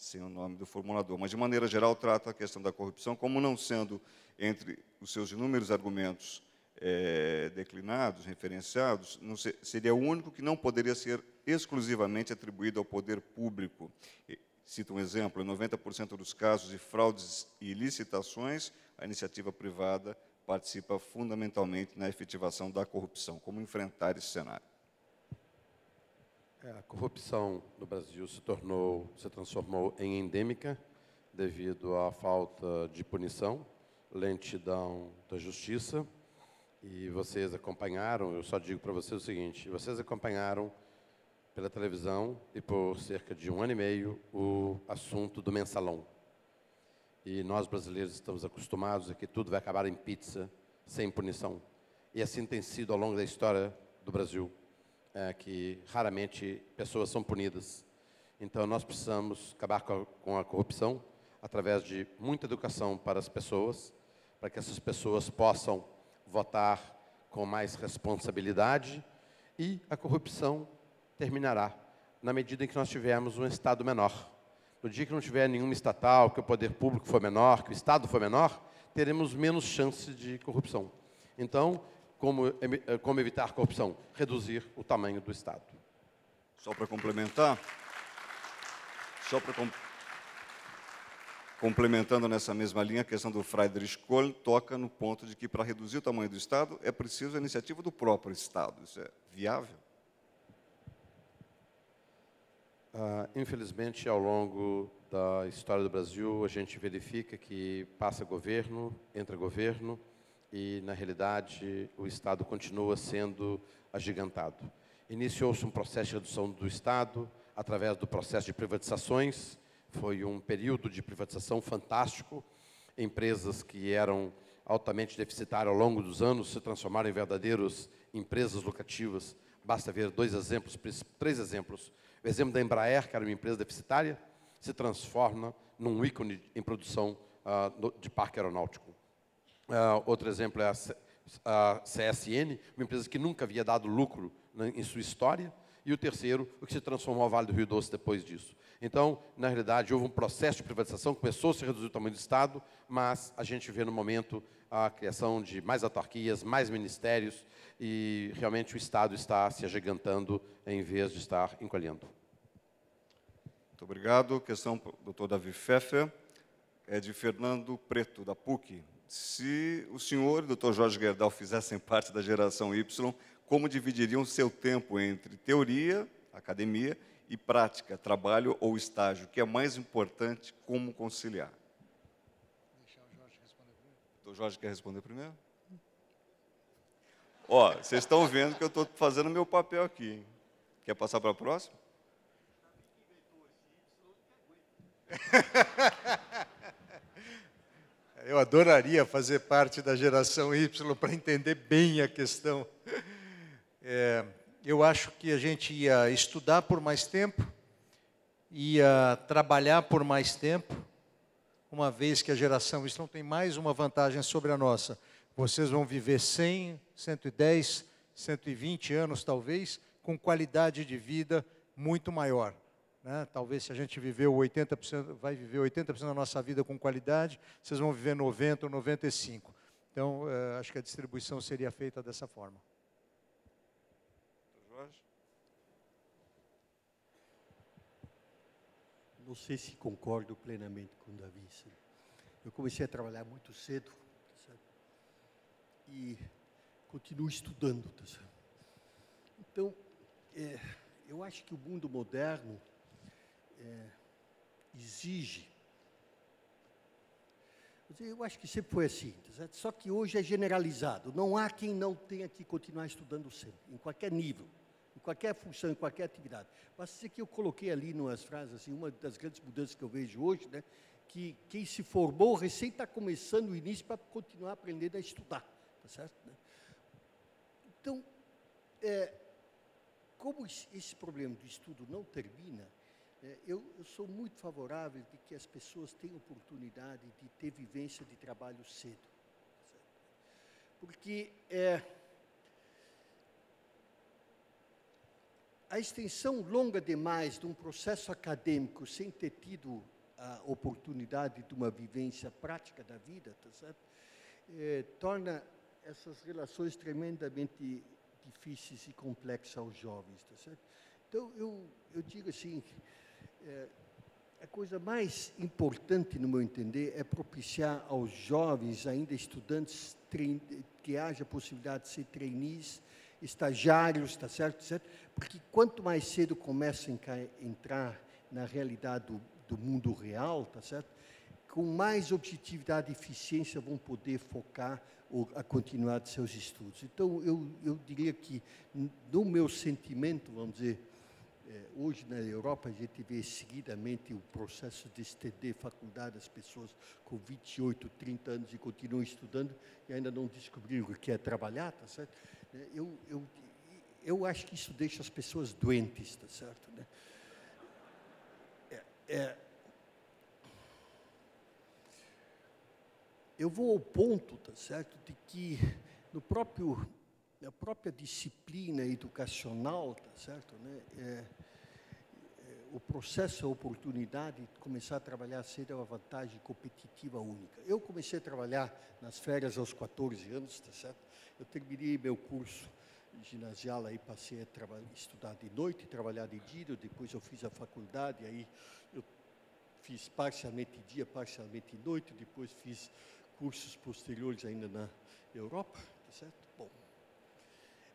S4: sem o nome do formulador. Mas, de maneira geral, trata a questão da corrupção como não sendo, entre os seus inúmeros argumentos é, declinados, referenciados, seria o único que não poderia ser exclusivamente atribuído ao poder público. Cito um exemplo: em 90% dos casos de fraudes e licitações, a iniciativa privada participa fundamentalmente na efetivação da corrupção. Como enfrentar esse cenário?
S6: É,
S5: a corrupção no Brasil se tornou, se transformou em endêmica devido à falta de punição, lentidão da justiça. E vocês acompanharam, eu só digo para vocês o seguinte: vocês acompanharam pela televisão e por cerca de um ano e meio o assunto do mensalão. E nós brasileiros estamos acostumados a que tudo vai acabar em pizza, sem punição. E assim tem sido ao longo da história do Brasil é, que raramente pessoas são punidas. Então, nós precisamos acabar com a, com a corrupção através de muita educação para as pessoas, para que essas pessoas possam votar com mais responsabilidade e a corrupção terminará na medida em que nós tivermos um Estado menor. No dia que não tiver nenhuma estatal, que o poder público for menor, que o Estado for menor, teremos menos chances de corrupção. Então, como, eh, como evitar corrupção? Reduzir o tamanho do Estado. Só para complementar, só para com...
S4: complementando nessa mesma linha, a questão do Friedrich Kohl toca no ponto de que para reduzir o tamanho do Estado é preciso a iniciativa do próprio Estado. Isso é viável?
S5: Ah, infelizmente, ao longo da história do Brasil, a gente verifica que passa governo, entra governo, e, na realidade, o Estado continua sendo agigantado. Iniciou-se um processo de redução do Estado através do processo de privatizações, foi um período de privatização fantástico, empresas que eram altamente deficitárias ao longo dos anos se transformaram em verdadeiras empresas lucrativas. Basta ver dois exemplos, três exemplos. O exemplo da Embraer, que era uma empresa deficitária, se transforma num ícone em produção uh, de parque aeronáutico. Uh, outro exemplo é a, a CSN, uma empresa que nunca havia dado lucro na, né, em sua história. E o terceiro, o que se transformou ao Vale do Rio Doce depois disso. Então, na realidade, houve um processo de privatização, começou a se reduzir o tamanho do Estado, mas a gente vê no momento a criação de mais autarquias, mais ministérios, e realmente o Estado está se agigantando em vez de estar encolhendo. Muito obrigado. Questão, doutor Davi Pfeffer,
S4: é de Fernando Preto, da PUC se o senhor e o doutor Jorge Gerdau fizessem parte da geração Y, como dividiriam seu tempo entre teoria, academia, e prática, trabalho ou estágio? O que é mais importante, como conciliar? Deixar o Jorge responder primeiro. O doutor Jorge quer responder primeiro? Ó, vocês estão vendo que eu estou fazendo meu papel aqui. Hein? Quer passar para a próxima?
S6: Eu adoraria fazer parte da geração Y para entender bem a questão. É, eu acho que a gente ia estudar por mais tempo, ia trabalhar por mais tempo, uma vez que a geração Y tem mais uma vantagem sobre a nossa. Vocês vão viver 100, 110, 120 anos, talvez, com qualidade de vida muito maior. Né? Talvez se a gente viveu 80%, vai viver 80% da nossa vida com qualidade, vocês vão viver 90% ou 95%. Então, eh, acho que a distribuição seria feita dessa forma.
S4: Jorge?
S7: Não sei se concordo plenamente com o Davi. Eu comecei a trabalhar muito cedo sabe? Tá e continuo estudando. Tá então, é, eu acho que o mundo moderno é, exige. Eu acho que sempre foi assim, tá só que hoje é generalizado. Não há quem não tenha que continuar estudando sempre, em qualquer nível, em qualquer função, em qualquer atividade. Basta dizer que eu coloquei ali nas frases, assim, uma das grandes mudanças que eu vejo hoje, né, que quem se formou recém está começando o início para continuar aprendendo a estudar. Tá certo? Né? Então, é, como esse problema do estudo não termina, é, eu, eu, sou muito favorável de que as pessoas tenham oportunidade de ter vivência de trabalho cedo. Tá Porque é, a extensão longa demais de um processo acadêmico sem ter tido a oportunidade de uma vivência prática da vida, tá é, torna essas relações tremendamente difíceis e complexas aos jovens. Tá então, eu, eu digo assim, é, a coisa mais importante, no meu entender, é propiciar aos jovens, ainda estudantes, que haja possibilidade de ser trainees, estagiários, está certo, certo? Porque quanto mais cedo começam a entrar na realidade do, do mundo real, está certo? Com mais objetividade e eficiência vão poder focar ou a continuar de seus estudos. Então, eu, eu diria que, no meu sentimento, vamos dizer, é, hoje, na Europa, a gente vê seguidamente o processo de estender faculdade às pessoas com 28, 30 anos e continuam estudando e ainda não descobriram o que é trabalhar, tá certo? É, eu, eu, eu acho que isso deixa as pessoas doentes, tá certo? Né? É, é, eu vou ao ponto, tá certo, de que no próprio na própria disciplina educacional, tá certo, né? É, o processo, a oportunidade de começar a trabalhar seria uma vantagem competitiva única. Eu comecei a trabalhar nas férias aos 14 anos, tá certo? Eu terminei meu curso ginasial, aí passei a estudar de noite, trabalhar de dia, depois eu fiz a faculdade, aí eu fiz parcialmente dia, parcialmente noite, depois fiz cursos posteriores ainda na Europa, tá certo? Bom,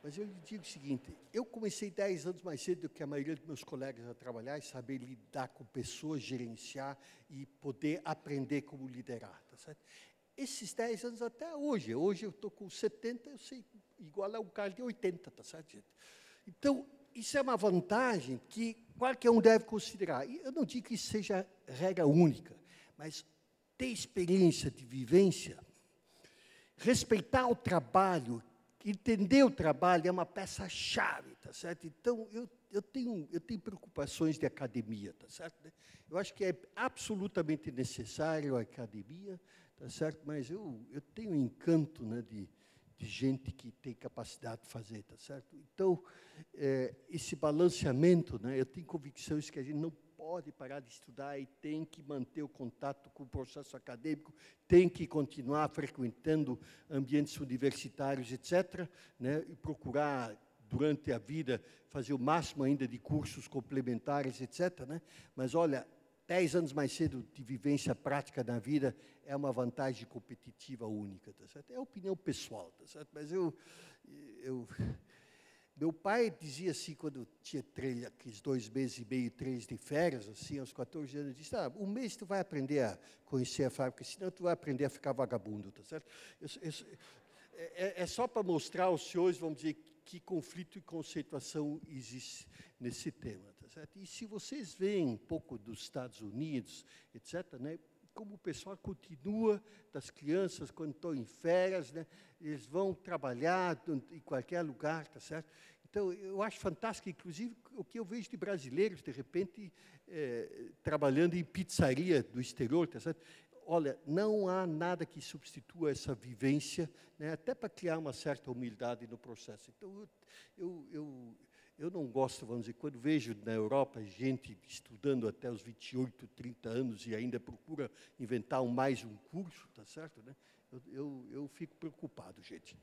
S7: mas eu lhe digo o seguinte: eu comecei 10 anos mais cedo do que a maioria dos meus colegas a trabalhar e saber lidar com pessoas, gerenciar e poder aprender como liderar. Tá certo? Esses 10 anos até hoje, hoje eu estou com 70, eu sei igual a um cara de 80, tá certo, gente? Então, isso é uma vantagem que qualquer um deve considerar. E eu não digo que isso seja regra única, mas ter experiência de vivência, respeitar o trabalho entender o trabalho é uma peça-chave, tá certo? Então, eu, eu, tenho, eu tenho preocupações de academia, tá certo? Eu acho que é absolutamente necessário a academia, tá certo? Mas eu, eu tenho um encanto né, de, de gente que tem capacidade de fazer, tá certo? Então, é, esse balanceamento, né, eu tenho convicções que a gente não pode parar de estudar e tem que manter o contato com o processo acadêmico, tem que continuar frequentando ambientes universitários, etc., né, e procurar durante a vida fazer o máximo ainda de cursos complementares, etc. Né? Mas olha, 10 anos mais cedo de vivência prática na vida é uma vantagem competitiva única, tá certo? É opinião pessoal, tá certo? Mas eu, eu meu pai dizia assim, quando tinha três, aqueles dois meses e meio, três de férias, assim, aos 14 anos, disse, ah, um mês tu vai aprender a conhecer a fábrica, senão tu vai aprender a ficar vagabundo, tá certo? Eu, eu, é, é, é, só para mostrar aos senhores, vamos dizer, que conflito e conceituação existe nesse tema, tá certo? E se vocês veem um pouco dos Estados Unidos, etc., né, como o pessoal continua das crianças quando estão em férias, né? Eles vão trabalhar em qualquer lugar, tá certo? Então, eu acho fantástico, inclusive, o que eu vejo de brasileiros, de repente, é, trabalhando em pizzaria do exterior, tá certo? Olha, não há nada que substitua essa vivência, né? até para criar uma certa humildade no processo. Então, eu, eu, eu eu não gosto, vamos dizer, quando vejo na Europa gente estudando até os 28, 30 anos e ainda procura inventar mais um curso, tá certo? Né? Eu, eu, eu fico preocupado, gente.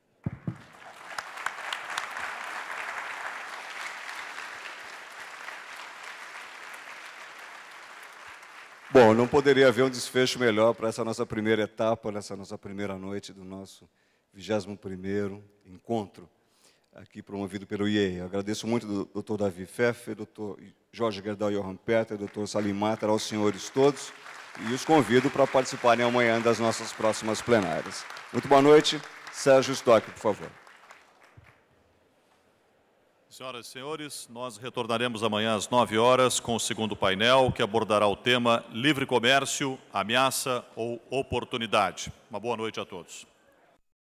S4: Bom, não poderia haver um desfecho melhor para essa nossa primeira etapa, nessa nossa primeira noite do nosso 21º encontro aqui promovido pelo IEI. Agradeço muito ao doutor Davi Pfeffer, doutor Jorge Gerdau Johan Petter, doutor Salim Matar, aos senhores todos, e os convido para participarem amanhã das nossas próximas plenárias. Muito boa noite. Sérgio Stock, por favor.
S1: Senhoras e senhores, nós retornaremos amanhã às 9 horas com o segundo painel, que abordará o tema Livre Comércio, Ameaça ou Oportunidade. Uma boa noite a todos.